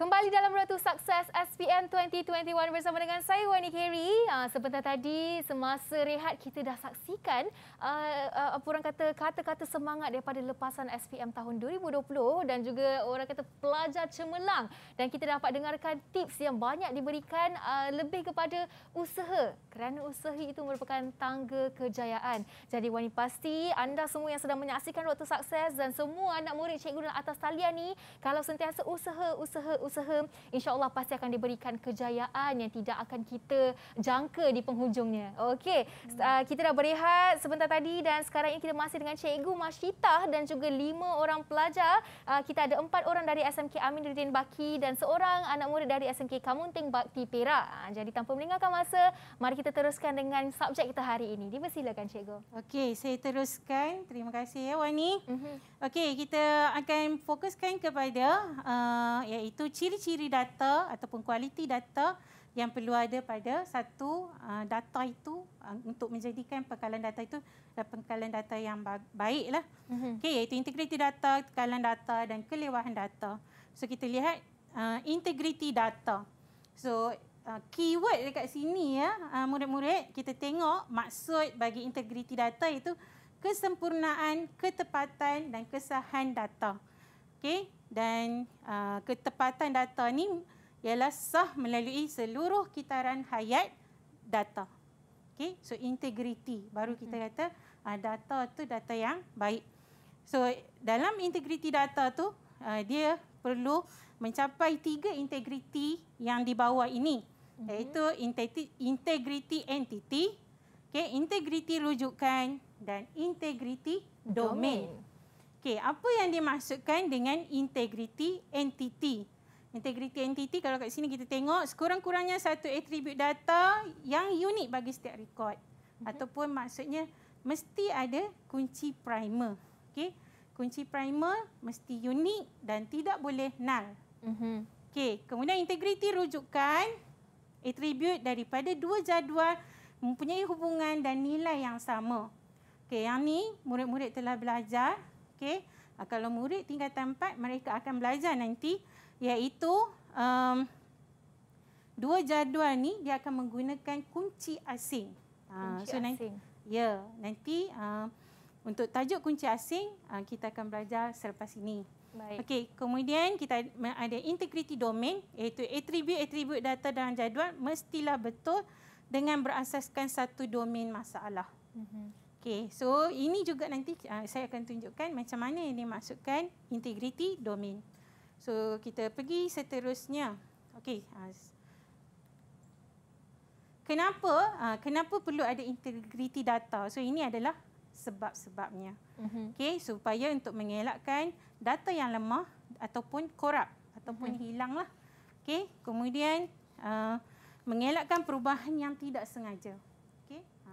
Kembali dalam Ratu Sukses SPM 2021 bersama dengan saya Wani Kerry. Ah, sebentar tadi semasa rehat kita dah saksikan ah, ah, apa orang kata kata-kata semangat daripada lepasan SPM tahun 2020 dan juga orang kata pelajar cemerlang dan kita dapat dengarkan tips yang banyak diberikan lebih kepada usaha kerana usaha itu merupakan tangga kejayaan. Jadi Wani pasti anda semua yang sedang menyaksikan Ratu Sukses dan semua anak murid cikgu dalam atas talian ni kalau sentiasa usaha usaha usaha usaha insyaallah pasti akan diberikan kejayaan yang tidak akan kita jangka di penghujungnya. Okey, hmm. uh, kita dah berehat sebentar tadi dan sekarang ini kita masih dengan Cikgu Mashitah dan juga lima orang pelajar. Uh, kita ada empat orang dari SMK Amin Aminuddin Baki dan seorang anak murid dari SMK Kamunting Bakti Perak. Uh, jadi tanpa meninggalkan masa, mari kita teruskan dengan subjek kita hari ini. Dipersilakan Cikgu. Okey, saya teruskan. Terima kasih ya Wani. Mm-hmm. Okey, kita akan fokuskan kepada uh, iaitu ciri-ciri data ataupun kualiti data yang perlu ada pada satu uh, data itu uh, untuk menjadikan pekalan data itu uh, pekalan data yang baik Mm-hmm. Lah. Okey iaitu integriti data, kekalan data dan kelewahan data. So kita lihat uh, integriti data. So uh, keyword dekat sini ya uh, murid-murid kita tengok maksud bagi integriti data itu kesempurnaan, ketepatan dan kesahan data. Okay, dan uh, ketepatan data ni ialah sah melalui seluruh kitaran hayat data. Okay, so integriti baru kita kata uh, data tu data yang baik. So dalam integriti data tu uh, dia perlu mencapai tiga integriti yang di bawah ini mm-hmm. iaitu integriti entiti, okay, integriti rujukan dan integriti domain. domain. Okey, apa yang dimaksudkan dengan integriti entiti? Integriti entiti kalau kat sini kita tengok sekurang-kurangnya satu atribut data yang unik bagi setiap rekod. Okay. Mhm. Ataupun maksudnya mesti ada kunci primer. Okey, kunci primer mesti unik dan tidak boleh null. Mm -hmm. Okey, kemudian integriti rujukan atribut daripada dua jadual mempunyai hubungan dan nilai yang sama. Okey, yang ni murid-murid telah belajar Okey. Uh, kalau murid tingkatan 4 mereka akan belajar nanti iaitu um, dua jadual ni dia akan menggunakan kunci asing. Ah, kunci uh, so asing. Ya, yeah, nanti uh, untuk tajuk kunci asing uh, kita akan belajar selepas ini. Okey, kemudian kita ada integriti domain iaitu atribut-atribut data dalam jadual mestilah betul dengan berasaskan satu domain masalah. Mm -hmm. Okay, so ini juga nanti uh, saya akan tunjukkan macam mana ini masukkan integriti domain. So kita pergi seterusnya. Okay. Ah, kenapa uh, kenapa perlu ada integriti data? So ini adalah sebab-sebabnya. Mm-hmm. Okay, supaya untuk mengelakkan data yang lemah ataupun korup ataupun mm-hmm. hilanglah. Okay, kemudian uh, mengelakkan perubahan yang tidak sengaja.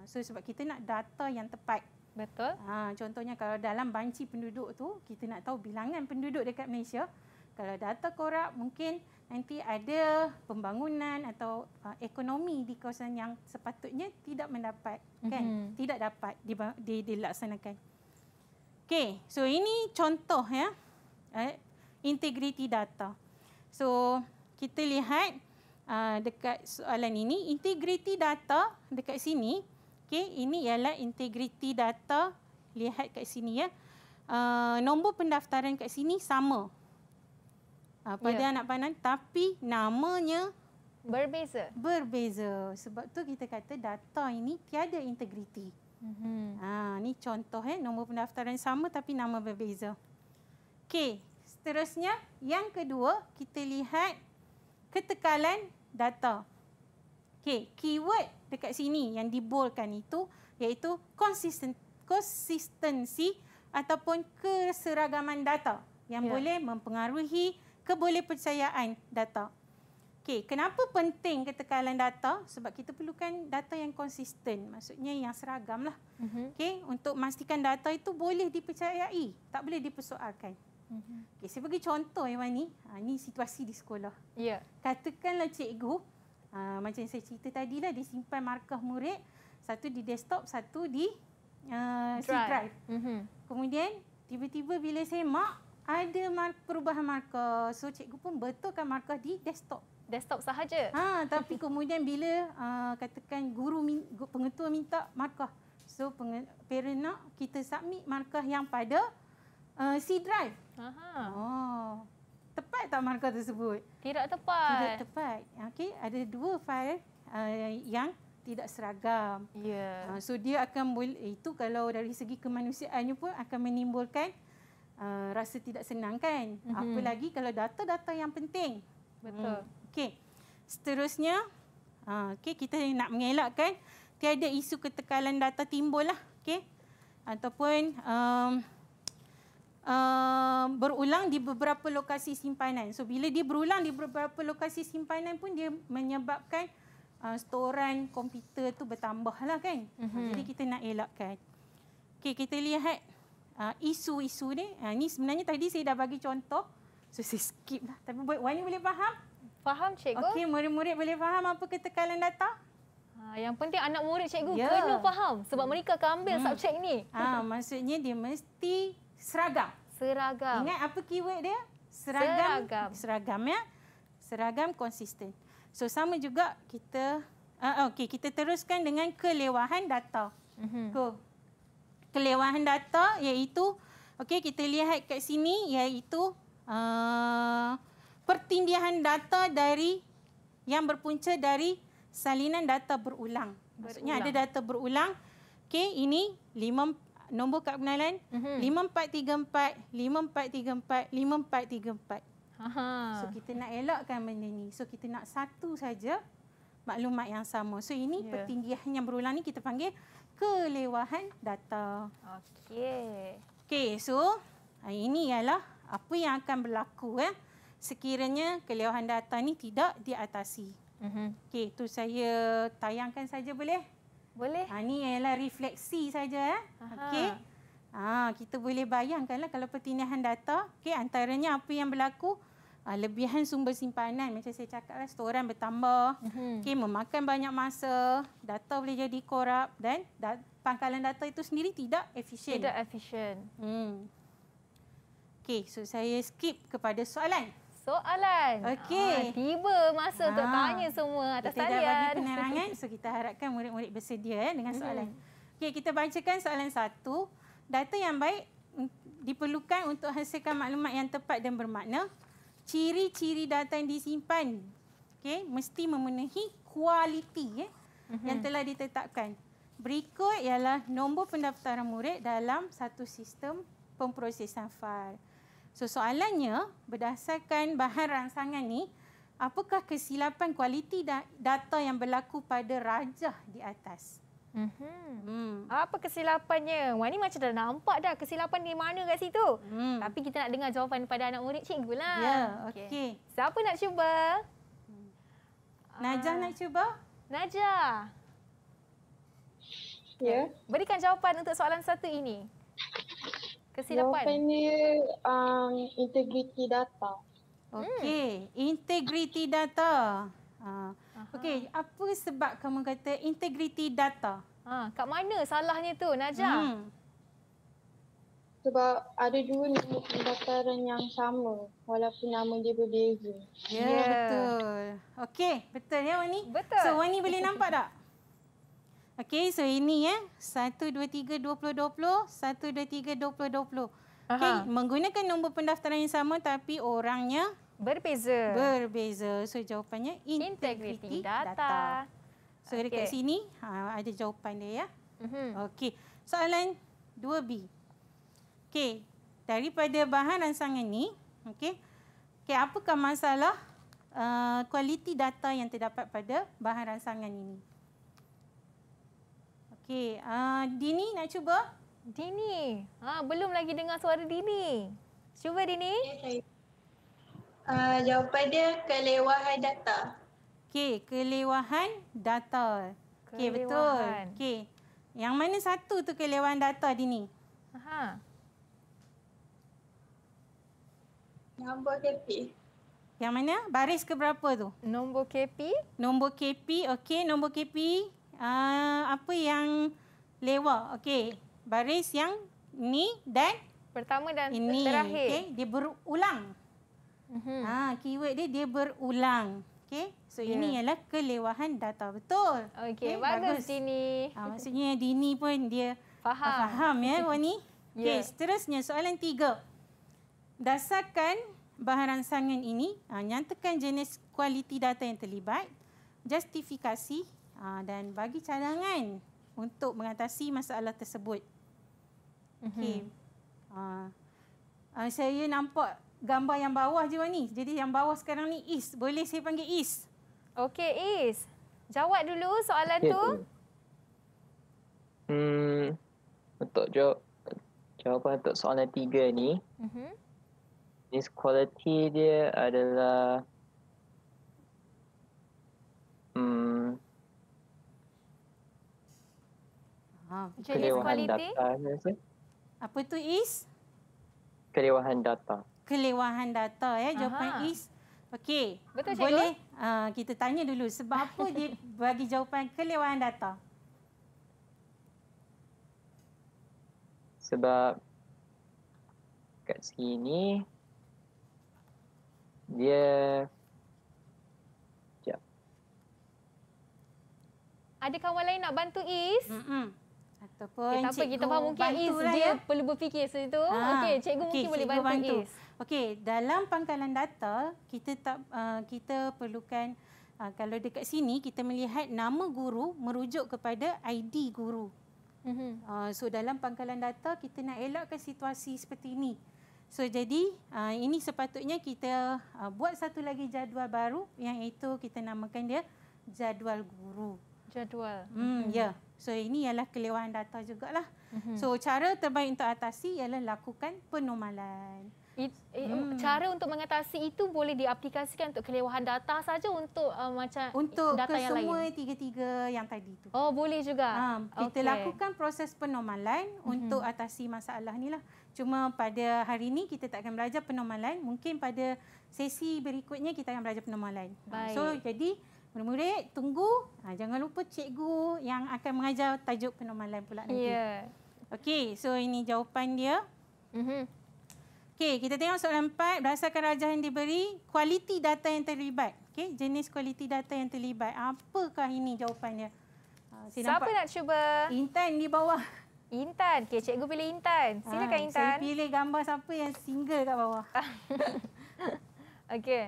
So sebab kita nak data yang tepat. Betul. Ha, contohnya kalau dalam banci penduduk tu kita nak tahu bilangan penduduk dekat Malaysia. Kalau data korak mungkin nanti ada pembangunan atau uh, ekonomi di kawasan yang sepatutnya tidak mendapat mm-hmm. tidak dapat dilaksanakan. Okay, so ini contoh ya. Eh, integriti data. So kita lihat uh, dekat soalan ini integriti data dekat sini Okey, ini ialah integriti data. Lihat kat sini ya. Uh, nombor pendaftaran kat sini sama. Uh, pada yeah. anak panah tapi namanya berbeza. Berbeza. Sebab tu kita kata data ini tiada integriti. Mm -hmm. ha, ni contoh eh, nombor pendaftaran sama tapi nama berbeza. Okey, seterusnya yang kedua kita lihat ketekalan data. Okay, keyword dekat sini yang diboldkan itu iaitu konsistensi ataupun keseragaman data yang yeah. boleh mempengaruhi kebolehpercayaan data. Okay, kenapa penting ketekalan data? Sebab kita perlukan data yang konsisten, maksudnya yang seragam lah. Mm-hmm. Okey, untuk memastikan data itu boleh dipercayai, tak boleh dipersoalkan. Mm-hmm. Okey, saya bagi contoh yang ni. Ha, ni situasi di sekolah. Ya. Yeah. Katakanlah cikgu, Ah, macam saya cerita tadi lah, dia simpan markah murid satu di desktop, satu di uh, C drive. Mm-hmm. Kemudian tiba-tiba bila saya mak ada mar- perubahan markah, so cikgu pun betulkan markah di desktop. Desktop sahaja. Ha, tapi kemudian bila uh, katakan guru min- pengetua minta markah, so peng- parent nak kita submit markah yang pada uh, C drive. Aha. Oh tepat tak markah tersebut? Tidak tepat. Tidak tepat. Okey, ada dua file uh, yang tidak seragam. Ya. Yeah. Uh, so dia akan eh, itu kalau dari segi kemanusiaannya pun akan menimbulkan uh, rasa tidak senang kan? Mm-hmm. Apalagi kalau data-data yang penting. Betul. Hmm. Okey. Seterusnya uh, okey kita nak mengelakkan tiada isu ketekalan data timbullah. lah. Okey. Ataupun um, uh, berulang di beberapa lokasi simpanan. So bila dia berulang di beberapa lokasi simpanan pun dia menyebabkan uh, storan komputer tu bertambahlah kan. Mm-hmm. Jadi kita nak elakkan. Okey, kita lihat uh, isu-isu ni. Uh, ni sebenarnya tadi saya dah bagi contoh. So saya skip lah. Tapi Wani boleh faham? Faham cikgu. Okey, murid-murid boleh faham apa ketekalan data? Ah, yang penting anak murid cikgu ya. kena faham sebab mereka akan ambil hmm. subjek ini. Ha, maksudnya dia mesti seragam. Seragam. Ingat apa keyword dia? Seragam. Seragam, seragam ya. Seragam konsisten. So sama juga kita uh, okey kita teruskan dengan kelewahan data. Mhm. Uh-huh. Kelewahan data iaitu okey kita lihat kat sini iaitu uh, pertindihan data dari yang berpunca dari salinan data berulang. berulang. Maksudnya ada data berulang. Okey, ini nombor kad pengenalan mm-hmm. 5434 5434 5434. Aha. So kita nak elakkan benda ni. So kita nak satu saja maklumat yang sama. So ini yeah. pertinggian yang berulang ni kita panggil kelewahan data. Okey. Okey, so ah, ini ialah apa yang akan berlaku eh sekiranya kelewahan data ni tidak diatasi. Mhm. Okey, tu saya tayangkan saja boleh? Boleh. Ha, ni ialah refleksi saja. Eh. Okey. Ha, kita boleh bayangkanlah kalau pertinahan data. Okey, antaranya apa yang berlaku? Ha, lebihan sumber simpanan. Macam saya cakap, lah, bertambah. Mm-hmm. Okey, memakan banyak masa. Data boleh jadi korup. Dan da- pangkalan data itu sendiri tidak efisien. Tidak efisien. Hmm. Okey, so saya skip kepada soalan soalan. Okey. Ha, tiba masa ha. untuk ah. tanya semua atas Kita talian. Kita dah bagi penerangan. So, kita harapkan murid-murid bersedia eh, dengan soalan. Hmm. Okey, kita bacakan soalan satu. Data yang baik diperlukan untuk hasilkan maklumat yang tepat dan bermakna. Ciri-ciri data yang disimpan okay, mesti memenuhi kualiti eh, hmm. yang telah ditetapkan. Berikut ialah nombor pendaftaran murid dalam satu sistem pemprosesan file. So soalannya berdasarkan bahan rangsangan ni, apakah kesilapan kualiti da- data yang berlaku pada rajah di atas? Mm-hmm. Hmm. Apa kesilapannya? Wah ni macam dah nampak dah kesilapan di mana kat situ. Hmm. Tapi kita nak dengar jawapan pada anak murid cikgu lah. Ya, okey. Okay. Siapa nak cuba? Hmm. Najah uh, nak cuba? Najah. Ya. Yeah. Berikan jawapan untuk soalan satu ini. Kesilapan. Jawapan dia um, integriti data. Okey, hmm. integriti data. Ha. Okey, apa sebab kamu kata integriti data? Ha, kat mana salahnya tu, Najah? Hmm. Sebab ada dua nama pendaftaran yang sama walaupun nama dia berbeza. Ya, yeah, yeah. betul. Okey, betul ya Wani? Betul. So, Wani boleh nampak tak? Okey, so ini ya. Eh. 1 2 3 20 20, 1 2 3 20 20. Okey, menggunakan nombor pendaftaran yang sama tapi orangnya berbeza. Berbeza. So jawapannya integriti data. data. So okay. dekat sini ha, ada jawapan dia ya. Mm -hmm. Okey. Soalan 2B. Okey, daripada bahan rangsangan ini, okey. Okey, apakah masalah eh, kualiti data yang terdapat pada bahan rangsangan ini? Okey, uh, Dini nak cuba? Dini. Ha, belum lagi dengar suara Dini. Cuba Dini. Uh, jawapan dia kelewahan data. Okey, kelewahan data. Okey, betul. Okey. Yang mana satu tu kelewahan data Dini? Ha. Nombor KP. Yang mana? Baris ke berapa tu? Nombor KP. Nombor KP. Okey, nombor KP Ah, apa yang lewa. Okey, baris yang ni dan pertama dan ini. terakhir. Okey, dia berulang. Mm -hmm. ha, keyword dia dia berulang. Okey. So yeah. ini ya. ialah kelewahan data. Betul. Okey, okay, bagus Dini. Ha, maksudnya Dini pun dia faham. Faham ya kau ni? Ya. Okey, yeah. seterusnya soalan tiga. Dasarkan bahan sangan ini, ha, nyatakan jenis kualiti data yang terlibat, justifikasi Ah, dan bagi cadangan untuk mengatasi masalah tersebut. Mhm. Okey. Uh, saya nampak gambar yang bawah je ni. Jadi yang bawah sekarang ni Is. Boleh saya panggil Is? Okey, Is. Jawab dulu soalan okay. tu. Hmm. Untuk jawab jawapan untuk soalan tiga ni. Mhm. Uh-huh. Inequality dia adalah Ha. kelewahan data eh, rasa. Apa tu is? Kelewahan data. Kelewahan data ya jawapan Aha. is. Okey. Betul cikgu. Boleh uh, kita tanya dulu sebab apa dia bagi jawapan kelewahan data? Sebab kat sini dia Ada kawan lain nak bantu Is? Mm-mm ataupun eh, tak apa kita faham mungkin Is lah dia ya. perlu berfikir situ. Ha. Ah, okey, cikgu okay, mungkin cikgu boleh bantu. Okey, dalam pangkalan data kita tak uh, kita perlukan uh, kalau dekat sini kita melihat nama guru merujuk kepada ID guru. Uh, so dalam pangkalan data kita nak elakkan situasi seperti ini. So jadi uh, ini sepatutnya kita uh, buat satu lagi jadual baru yang itu kita namakan dia jadual guru. Jadual. Hmm, mm -hmm. ya. Yeah. So ini ialah kelewahan data jugalah. Mm-hmm. So cara terbaik untuk atasi ialah lakukan penormalan. It, it, hmm. Cara untuk mengatasi itu boleh diaplikasikan untuk kelewahan data saja untuk uh, macam untuk data yang lain. Untuk kesemua tiga-tiga yang tadi itu. Oh boleh juga. Ha, kita okay. lakukan proses penormalan hmm untuk atasi masalah ni lah. Cuma pada hari ini kita tak akan belajar penormalan. Mungkin pada sesi berikutnya kita akan belajar penormalan. Ha, Baik. So jadi murid-murid tunggu ha, jangan lupa cikgu yang akan mengajar tajuk penormalan pula nanti. Ya. Yeah. Okey, so ini jawapan dia. Mhm. Okey, kita tengok soalan empat. Berdasarkan rajah yang diberi, kualiti data yang terlibat. Okey, jenis kualiti data yang terlibat. Apakah ini jawapannya? Ha, ah, Siapa nak cuba? Intan di bawah. Intan. Okey, cikgu pilih Intan. Ah, Silakan ha, Intan. Saya pilih gambar siapa yang single kat bawah. Okey.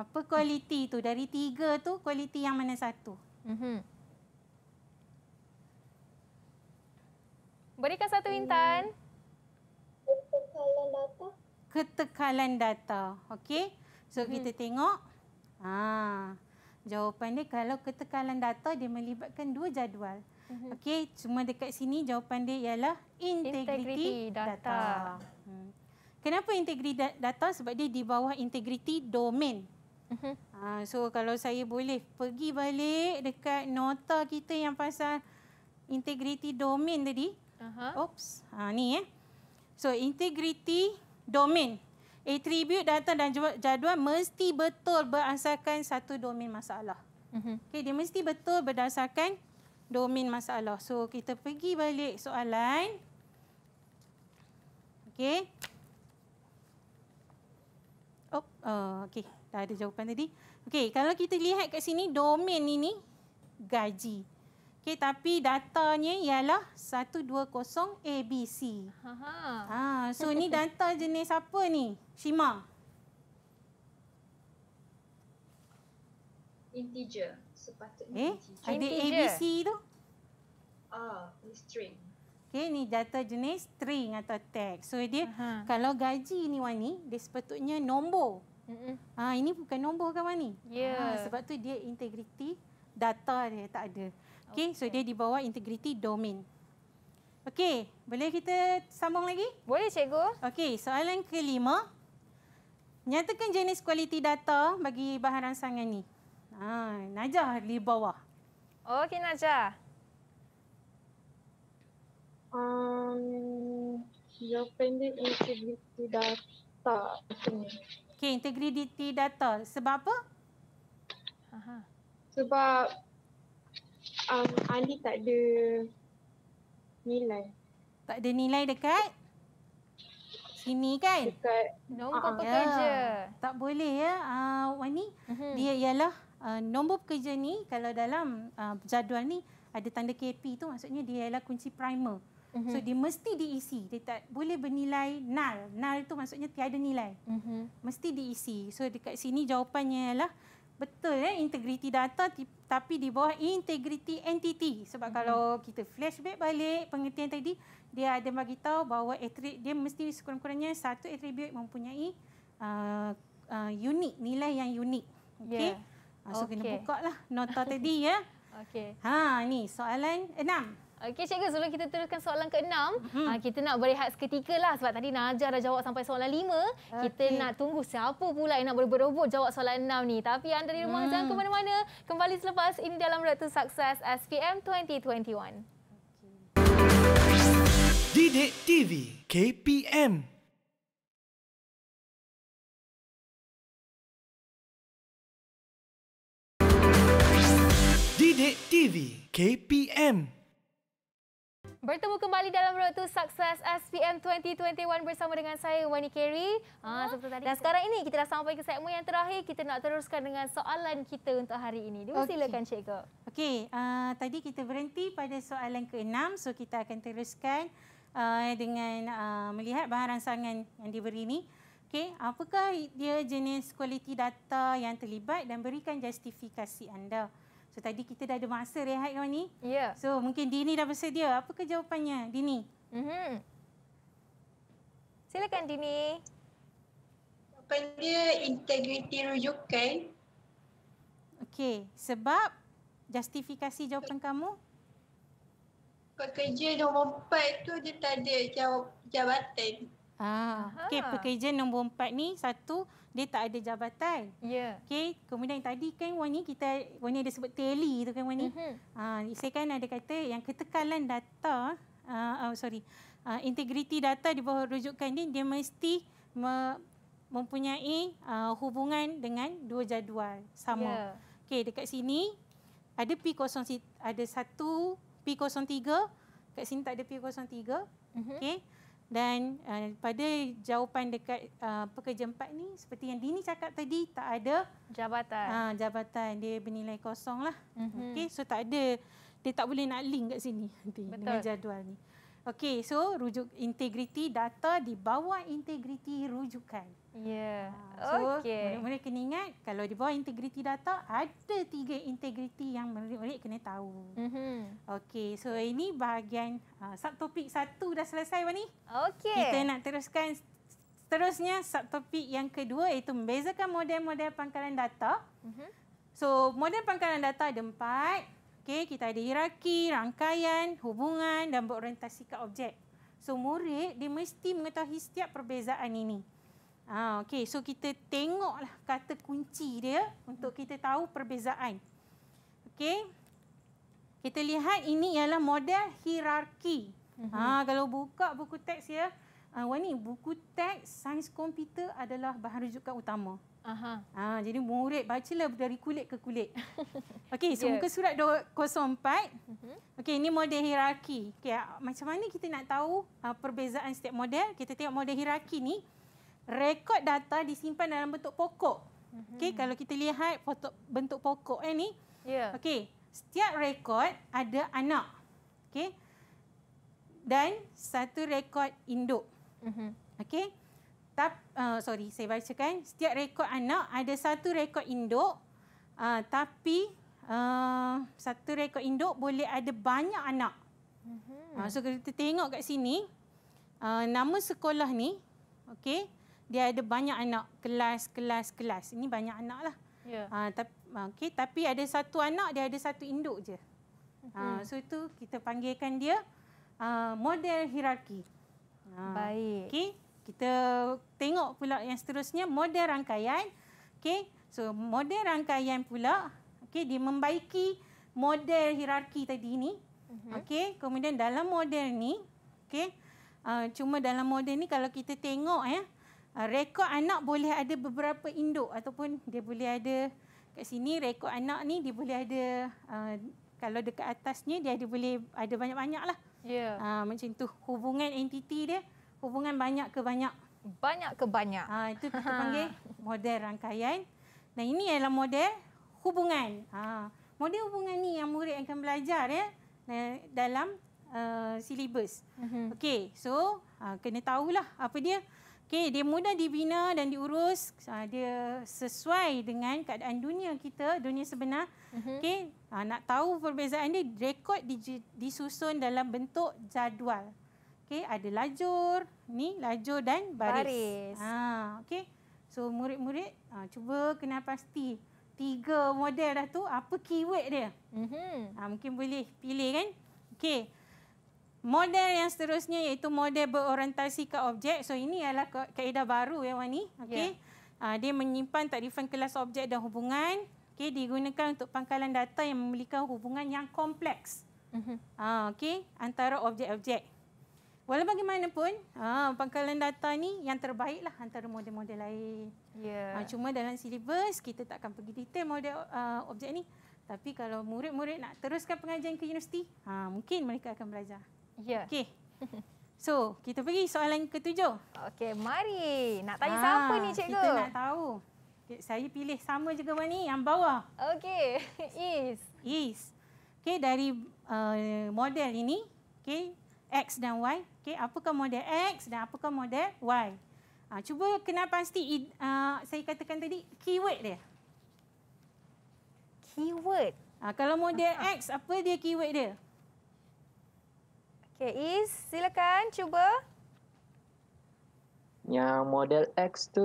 apa kualiti tu dari tiga tu kualiti yang mana satu mm-hmm. berikan satu hmm. intan ketekalan data ketekalan data okey so mm-hmm. kita tengok ha jawapan dia kalau ketekalan data dia melibatkan dua jadual mhm. Okey, cuma dekat sini jawapan dia ialah integriti data. data. Hmm. Kenapa integriti data? Sebab dia di bawah integriti domain. Uh-huh. so kalau saya boleh pergi balik dekat nota kita yang pasal integriti domain tadi. Uh-huh. Oops. Ha uh, ni eh. So integriti domain Atribut data dan jadual mesti betul berasaskan satu domain masalah. Mm-hmm. Okay, dia mesti betul berdasarkan domain masalah. So kita pergi balik soalan. Okay. Oh, uh, okay. Dah ada jawapan tadi. Okey, kalau kita lihat kat sini domain ini gaji. Okey, tapi datanya ialah 120 ABC. Ha ha. Ha, so ni data jenis apa ni? Shima. Integer. Sepatutnya eh, integer. Ada ABC tu? Ah, ni string. Okey, ni data jenis string atau text. So dia Aha. kalau gaji ni Wani, dia sepatutnya nombor. Mm-mm. Ha ini bukan nombor ke mana ni? Yeah. Ya. Ha sebab tu dia integriti data dia tak ada. Okey, okay. so dia di bawah integriti domain. Okey, boleh kita sambung lagi? Boleh cikgu. Okey, soalan kelima. Nyatakan jenis kualiti data bagi bahan rangsangan ni. Ha, Najah di bawah. Okey Najah. Um, your pendek integriti data. Okay, integriti data. Sebab apa? Aha. Sebab um, Ali tak ada nilai. Tak ada nilai dekat? Sini kan? Dekat. Nombor uh, pekerja. Ya. Tak boleh ya. Uh, Wani, uh-huh. dia ialah uh, nombor pekerja ni kalau dalam uh, jadual ni ada tanda KP tu maksudnya dia ialah kunci primer. Mm-hmm. So mhm. dia mesti diisi. Dia tak boleh bernilai nal. Nal itu maksudnya tiada nilai. Mm-hmm. Mesti diisi. So dekat sini jawapannya ialah betul eh integriti data tapi di bawah integriti entity. Sebab mm-hmm. kalau kita flashback balik pengertian tadi dia ada bagi tahu bahawa atrib- dia mesti sekurang-kurangnya satu atribut mempunyai uh, uh, unik nilai yang unik. Okey. Yeah. Ya. So okay. kena buka lah nota tadi ya. Okey. Ha ni soalan enam. Eh, Okey cikgu sebelum kita teruskan soalan ke-6, hmm. Ah, kita nak berehat seketika lah sebab tadi Najah dah jawab sampai soalan 5. Okay. Kita nak tunggu siapa pula yang nak berobot jawab soalan 6 ni. Tapi anda di rumah hmm. jangan ke mana-mana. Kembali selepas ini dalam Red sukses SPM 2021. Didik TV KPM Didik TV KPM Bertemu kembali dalam road to success SPM 2021 bersama dengan saya Wani Kerry. Ha, oh. Dan sekarang ini kita dah sampai ke segmen yang terakhir. Kita nak teruskan dengan soalan kita untuk hari ini. Dia silakan okay. cikgu. Okey, uh, tadi kita berhenti pada soalan ke-6. So kita akan teruskan uh, dengan uh, melihat bahan rangsangan yang diberi ini. Okey, apakah dia jenis kualiti data yang terlibat dan berikan justifikasi anda? So tadi kita dah ada masa rehat kan ni? Ya. Yeah. So mungkin Dini dah bersedia. Apa ke jawapannya Dini? Mm -hmm. Silakan Dini. Jawapan dia integriti rujukan. Okey, sebab justifikasi jawapan kamu? Pekerja nombor 4 tu dia tak ada jawab, jawatan. Ah, okey pekerja nombor empat ni satu dia tak ada jabatan. Ya. Yeah. Okey, kemudian yang tadi kan Wani kita Wani ada sebut tally tu kan Wani. Uh-huh. Mhm. Ah, saya kan ada kata yang ketekalan data ah uh, oh, sorry. Uh, integriti data di bawah rujukan ni dia mesti me- mempunyai uh, hubungan dengan dua jadual sama. Yeah. Okey, dekat sini ada P0 ada satu P03 kat sini tak ada P03. Uh-huh. Mhm. Okey dan uh, pada jawapan dekat uh, pekerja empat ni seperti yang Dini cakap tadi tak ada jabatan. Uh, jabatan dia bernilai kosong lah. Mm-hmm. Okey so tak ada dia tak boleh nak link kat sini nanti Betul. dengan jadual ni. Okey, so rujuk integriti data di bawah integriti rujukan. Ya. Yeah. So, okay. mula-mula kena ingat kalau di bawah integriti data ada tiga integriti yang murid-murid kena tahu. Mm-hmm. Okey, so ini bahagian uh, subtopik satu dah selesai Wani. Okey. Kita nak teruskan terusnya subtopik yang kedua iaitu membezakan model-model pangkalan data. Mm-hmm. So, model pangkalan data ada empat. Okey, kita ada hierarki, rangkaian, hubungan dan berorientasi ke objek. So murid dia mesti mengetahui setiap perbezaan ini. Ha, okey. So kita tengoklah kata kunci dia untuk kita tahu perbezaan. Okey. Kita lihat ini ialah model hierarki. Mhm. Ha, kalau buka buku teks ya. Ha, ni buku teks sains komputer adalah bahan rujukan utama. Aha. Ha, jadi murid bacalah dari kulit ke kulit. Okey, so yeah. muka surat 204. Mhm. Okey, ini model hierarki. Okey, ah, macam mana kita nak tahu uh, perbezaan setiap model? Kita tengok model hierarki ni rekod data disimpan dalam bentuk pokok. Mm-hmm. Okey, kalau kita lihat foto bentuk pokok eh ni. Ya. Yeah. Okey, setiap rekod ada anak. Okey. Dan satu rekod induk. Mhm. Okey tap, uh, sorry saya bacakan setiap rekod anak ada satu rekod induk uh, tapi uh, satu rekod induk boleh ada banyak anak. Uh, so kita tengok kat sini uh, nama sekolah ni okay, dia ada banyak anak kelas, kelas, kelas. Ini banyak anak lah. Yeah. Uh, ah, tapi, ah, okay, tapi ada satu anak dia ada satu induk je. Uh, so itu kita panggilkan dia uh, model hierarki. Uh, Baik. Okay kita tengok pula yang seterusnya model rangkaian. Okey. So model rangkaian pula okey dia membaiki model hierarki tadi ni. mm Okey. Kemudian dalam model ni okey uh, cuma dalam model ni kalau kita tengok ya uh, rekod anak boleh ada beberapa induk ataupun dia boleh ada kat sini rekod anak ni dia boleh ada uh, kalau dekat atasnya dia ada boleh ada banyak-banyaklah. Ya. Yeah. Uh, macam tu hubungan entiti dia hubungan banyak ke banyak? Banyak ke banyak. Ha, itu kita panggil model rangkaian. Dan ini adalah model hubungan. Ha, model hubungan ni yang murid akan belajar ya dalam uh, silibus. Mm-hmm. Okey, so ha, kena tahulah apa dia. Okey, dia mudah dibina dan diurus. Ha, dia sesuai dengan keadaan dunia kita, dunia sebenar. Mm-hmm. Okey, ha, nak tahu perbezaan dia, rekod disusun dalam bentuk jadual. Okey, ada lajur, ni lajur dan baris. baris. Ha, okey. So murid-murid ha, cuba kena pasti tiga model dah tu apa keyword dia. Mhm. Ha, mungkin boleh pilih kan? Okey. Model yang seterusnya iaitu model berorientasi ke objek. So ini ialah kaedah baru ya Wani. Okey. Yeah. Ha, dia menyimpan takrifan kelas objek dan hubungan. Okey, digunakan untuk pangkalan data yang memiliki hubungan yang kompleks. Mhm. Ha, okey, antara objek-objek. Walau bagaimanapun, ha, pangkalan data ni yang terbaiklah antara model-model lain. Yeah. Ha, cuma dalam silibus, kita tak akan pergi detail model uh, objek ni. Tapi kalau murid-murid nak teruskan pengajian ke universiti, ha, mungkin mereka akan belajar. Yeah. Okay. So, kita pergi soalan ketujuh. Okay, mari. Nak tanya ha, siapa ni, cikgu? Kita nak tahu. Saya pilih sama juga ni, yang bawah. Okay, is. Is. Okay, dari uh, model ini, okay, X dan Y, Okay, apakah model X dan apakah model Y? Ha, cuba kenal pasti uh, saya katakan tadi keyword dia. Keyword. Ha, kalau model X apa dia keyword dia? Okay, Is, silakan cuba. Yang model X tu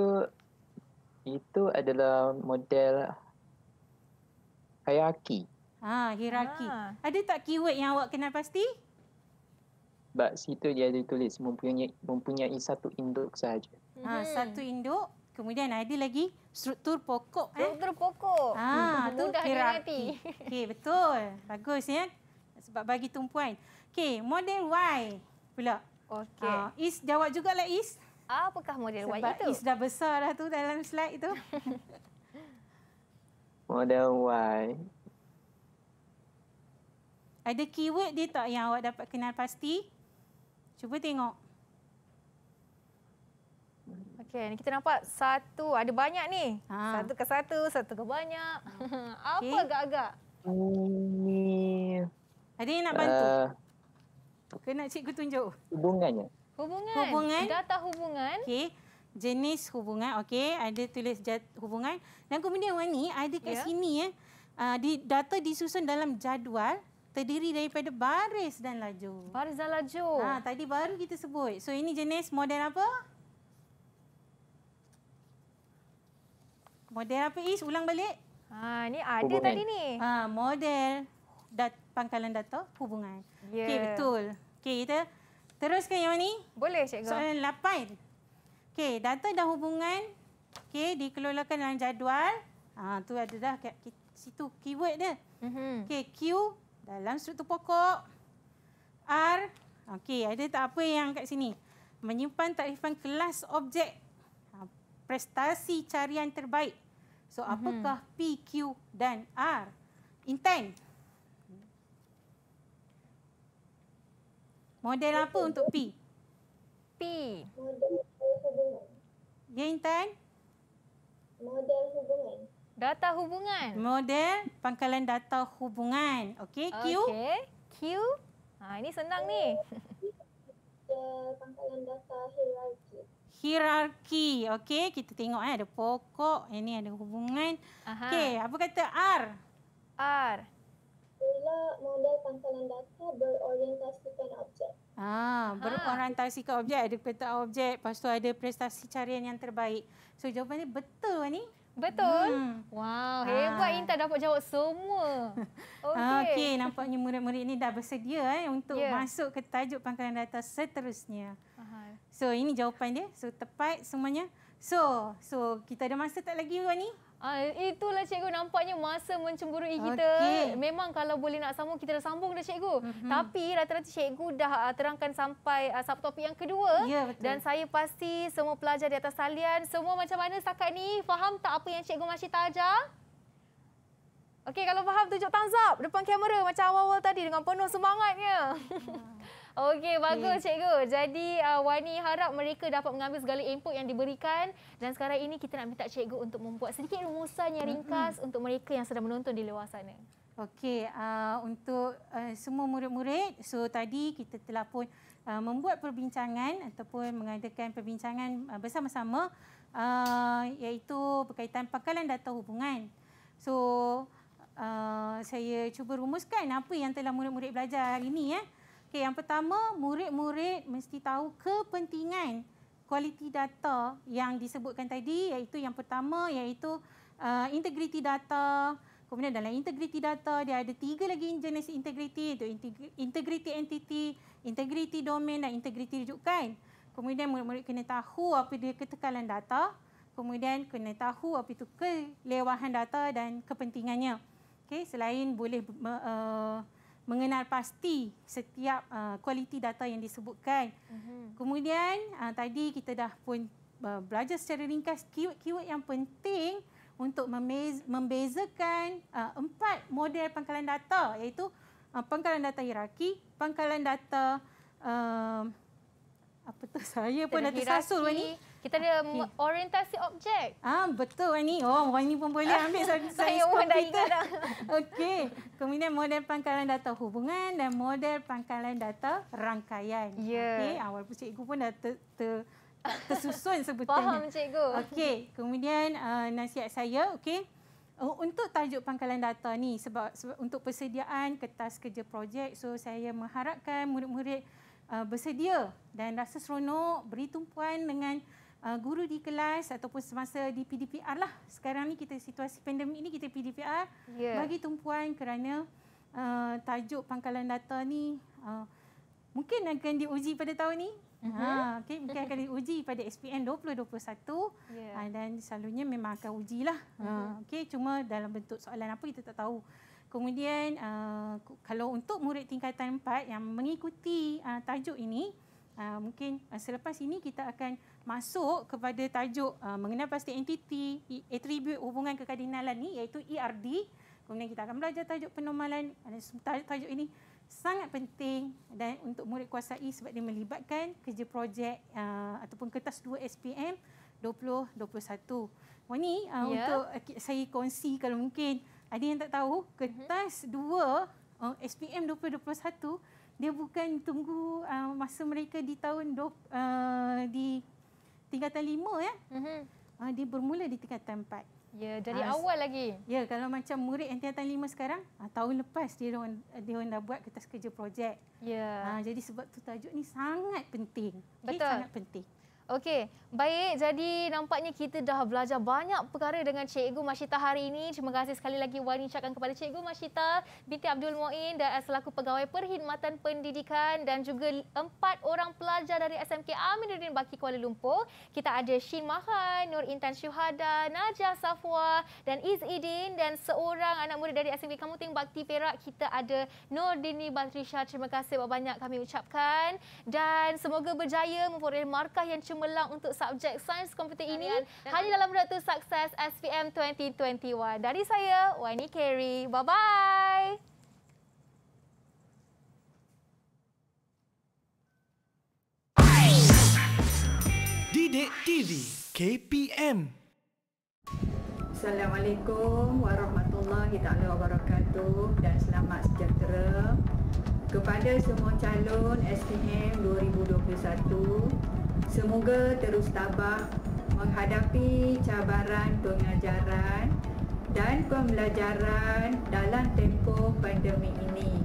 itu adalah model hierarki. Ha, hierarki. Ha. Ada tak keyword yang awak kenal pasti? sebab situ dia ada tulis mempunyai mempunyai satu induk sahaja. Ha, hmm. satu induk kemudian ada lagi struktur pokok eh? struktur pokok ha tu hierarki Okay betul bagus ya sebab bagi tumpuan Okay model y pula okay ha, ah, is jawab jugalah is apakah model sebab y itu is dah besar dah tu dalam slide itu model y ada keyword dia tak yang awak dapat kenal pasti Cuba tengok. Okey, ni kita nampak satu. Ada banyak ni. Ha. Satu ke satu, satu ke banyak. Apa okay. agak-agak? Ini... Ada nak bantu? Uh, eh. Kena cikgu tunjuk. Hubungannya. Hubungan. hubungan. Data hubungan. Okey. Jenis hubungan. Okey. Ada tulis jad, hubungan. Dan kemudian ni ada kat yeah. sini. Eh. Uh, di, data disusun dalam jadual terdiri daripada baris dan laju. Baris dan laju. Ha, tadi baru kita sebut. So ini jenis model apa? Model apa Is? Ulang balik. Ha, ini ada hubungan. tadi ni. Ha, model dat pangkalan data hubungan. Yeah. Okey, betul. Okey, kita teruskan yang ni. Boleh, Cikgu. Soalan 8. Okey, data dan hubungan okey dikelolakan dalam jadual. Ah tu ada dah situ keyword dia. Mm Okey, Q dalam struktur pokok. R, okey, ada tak apa yang kat sini? Menyimpan takrifan kelas objek ha, prestasi carian terbaik. So, mhm. apakah mm -hmm. P, Q dan R? Intent. Model apa untuk P? P. Model hubungan. Ya, Intent? Model hubungan. Data hubungan. Model pangkalan data hubungan. Okey, Q. Okay. Q. Ha, ini senang uh, ni. Pangkalan data hierarki. Hierarki. Okey, kita tengok eh. ada pokok. Ini eh, ada hubungan. Okey, apa kata R? R. Bila model pangkalan data berorientasikan objek. Ah, berorientasi ke objek, ada peta objek, pastu ada prestasi carian yang terbaik. So jawapan ni betul ni. Betul. Hmm. Wow, ah. hebat Inta dapat jawab semua. Okey. Okey, nampaknya murid-murid ni dah bersedia eh untuk yeah. masuk ke tajuk pangkalan data seterusnya. Aha. So, ini jawapan dia. So, tepat semuanya. So, so kita ada masa tak lagi Wani? Ah, itulah cikgu nampaknya masa mencemburui eh, kita. Okay. Memang kalau boleh nak sambung kita dah sambung dah cikgu. Mm -hmm. Tapi rata-rata cikgu dah uh, terangkan sampai uh, ah, subtopik yang kedua yeah, ya, dan saya pasti semua pelajar di atas talian semua macam mana setakat ni faham tak apa yang cikgu masih tajar? Okey kalau faham tunjuk thumbs up depan kamera macam awal-awal tadi dengan penuh semangatnya. Yeah. Hmm. Okey, hmm. bagus cikgu. Jadi uh, Wani harap mereka dapat mengambil segala input yang diberikan dan sekarang ini kita nak minta cikgu untuk membuat sedikit rumusan yang hmm. ringkas untuk mereka yang sedang menonton di luar sana. Okey, uh, untuk uh, semua murid-murid, so tadi kita telah pun uh, membuat perbincangan ataupun mengadakan perbincangan uh, bersama-sama uh, iaitu berkaitan pakalan data hubungan. So uh, saya cuba rumuskan apa yang telah murid-murid belajar hari ini. Eh. Okey, yang pertama, murid-murid mesti tahu kepentingan kualiti data yang disebutkan tadi iaitu yang pertama iaitu uh, integriti data. Kemudian dalam integriti data dia ada tiga lagi jenis integriti iaitu integriti entity, integriti domain dan integriti rujukan. Kemudian murid-murid kena tahu apa dia ketekalan data, kemudian kena tahu apa itu kelewahan data dan kepentingannya. Okey, selain boleh uh, mengenal pasti setiap uh, kualiti data yang disebutkan. Mm-hmm. Kemudian uh, tadi kita dah pun uh, belajar secara ringkas keyword-keyword yang penting untuk membezakan uh, empat model pangkalan data iaitu uh, pangkalan data hierarki, pangkalan data uh, apa tu saya pun dah tersasul ni. Kita ada okay. orientasi objek. Ah betul Wani. Oh Wani pun boleh ambil sains saya pun dah ingat Okey. Kemudian model pangkalan data hubungan dan model pangkalan data rangkaian. Yeah. Okey, awal pun cikgu pun dah ter, ter tersusun sebutannya. Faham cikgu. Okey, kemudian uh, nasihat saya, okey. Uh, untuk tajuk pangkalan data ni sebab, sebab untuk persediaan kertas kerja projek so saya mengharapkan murid-murid uh, bersedia dan rasa seronok beri tumpuan dengan uh, guru di kelas ataupun semasa di PDPR lah. Sekarang ni kita situasi pandemik ni kita PDPR yeah. bagi tumpuan kerana uh, tajuk pangkalan data ni uh, mungkin akan diuji pada tahun ni. Uh-huh. Ha, okay, mungkin akan diuji pada SPM 2021 yeah. uh, dan selalunya memang akan uji lah. Uh-huh. Ha, mhm. Uh, okay, cuma dalam bentuk soalan apa kita tak tahu. Kemudian uh, kalau untuk murid tingkatan 4 yang mengikuti uh, tajuk ini, uh, mungkin uh, selepas ini kita akan masuk kepada tajuk uh, mengenai pasti entiti, atribut hubungan kekadinalan ni iaitu ERD. Kemudian kita akan belajar tajuk penormalan. Tajuk ini sangat penting dan untuk murid kuasai sebab dia melibatkan kerja projek uh, ataupun kertas 2 SPM 2021. Wani, uh, yeah. untuk uh, saya kongsi kalau mungkin ada yang tak tahu, kertas 2 uh, SPM 2021 dia bukan tunggu uh, masa mereka di tahun do, uh, di tingkatan lima ya. Mm-hmm. Ah, dia bermula di tingkatan empat. Ya, dari ha, ah, awal lagi. Ya, kalau macam murid yang tingkatan lima sekarang, ah, tahun lepas dia orang, dia orang dah buat kertas kerja projek. Ya. Ha, jadi sebab tu tajuk ni sangat penting. Betul. Okay, sangat penting. Okey, baik. Jadi nampaknya kita dah belajar banyak perkara dengan Cikgu Masyita hari ini. Terima kasih sekali lagi Wan ucapkan kepada Cikgu Masyita binti Abdul Moin dan selaku pegawai perkhidmatan pendidikan dan juga empat orang pelajar dari SMK Aminuddin Baki Kuala Lumpur. Kita ada Shin Mahan, Nur Intan Syuhada, Najah Safwa dan Izidin dan seorang anak murid dari SMK Kamuting Bakti Perak. Kita ada Nur Dini Batrisha. Terima kasih banyak kami ucapkan dan semoga berjaya memperoleh markah yang cuma cemerlang untuk subjek sains komputer ini hanya dalam Redtu Sukses SPM 2021. Dari saya, Wani Carey. Bye-bye. Didik TV KPM Assalamualaikum warahmatullahi taala wabarakatuh dan selamat sejahtera kepada semua calon SPM 2021 Semoga terus tabah menghadapi cabaran pengajaran dan pembelajaran dalam tempoh pandemik ini.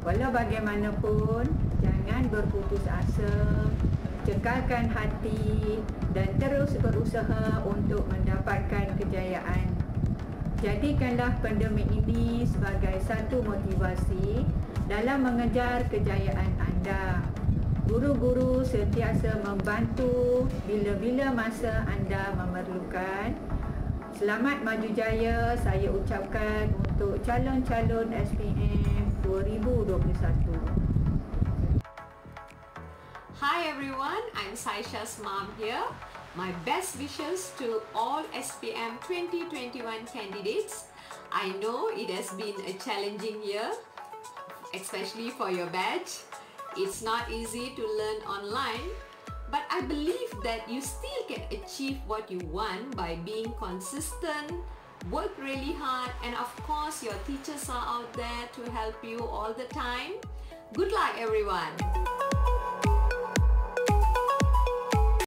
Walau bagaimanapun, jangan berputus asa, cekalkan hati dan terus berusaha untuk mendapatkan kejayaan. Jadikanlah pandemik ini sebagai satu motivasi dalam mengejar kejayaan anda guru-guru sentiasa membantu bila-bila masa anda memerlukan. Selamat maju jaya saya ucapkan untuk calon-calon SPM 2021. Hi everyone, I'm Saisha's mom here. My best wishes to all SPM 2021 candidates. I know it has been a challenging year, especially for your badge. It's not easy to learn online, but I believe that you still can achieve what you want by being consistent, work really hard, and of course your teachers are out there to help you all the time. Good luck everyone!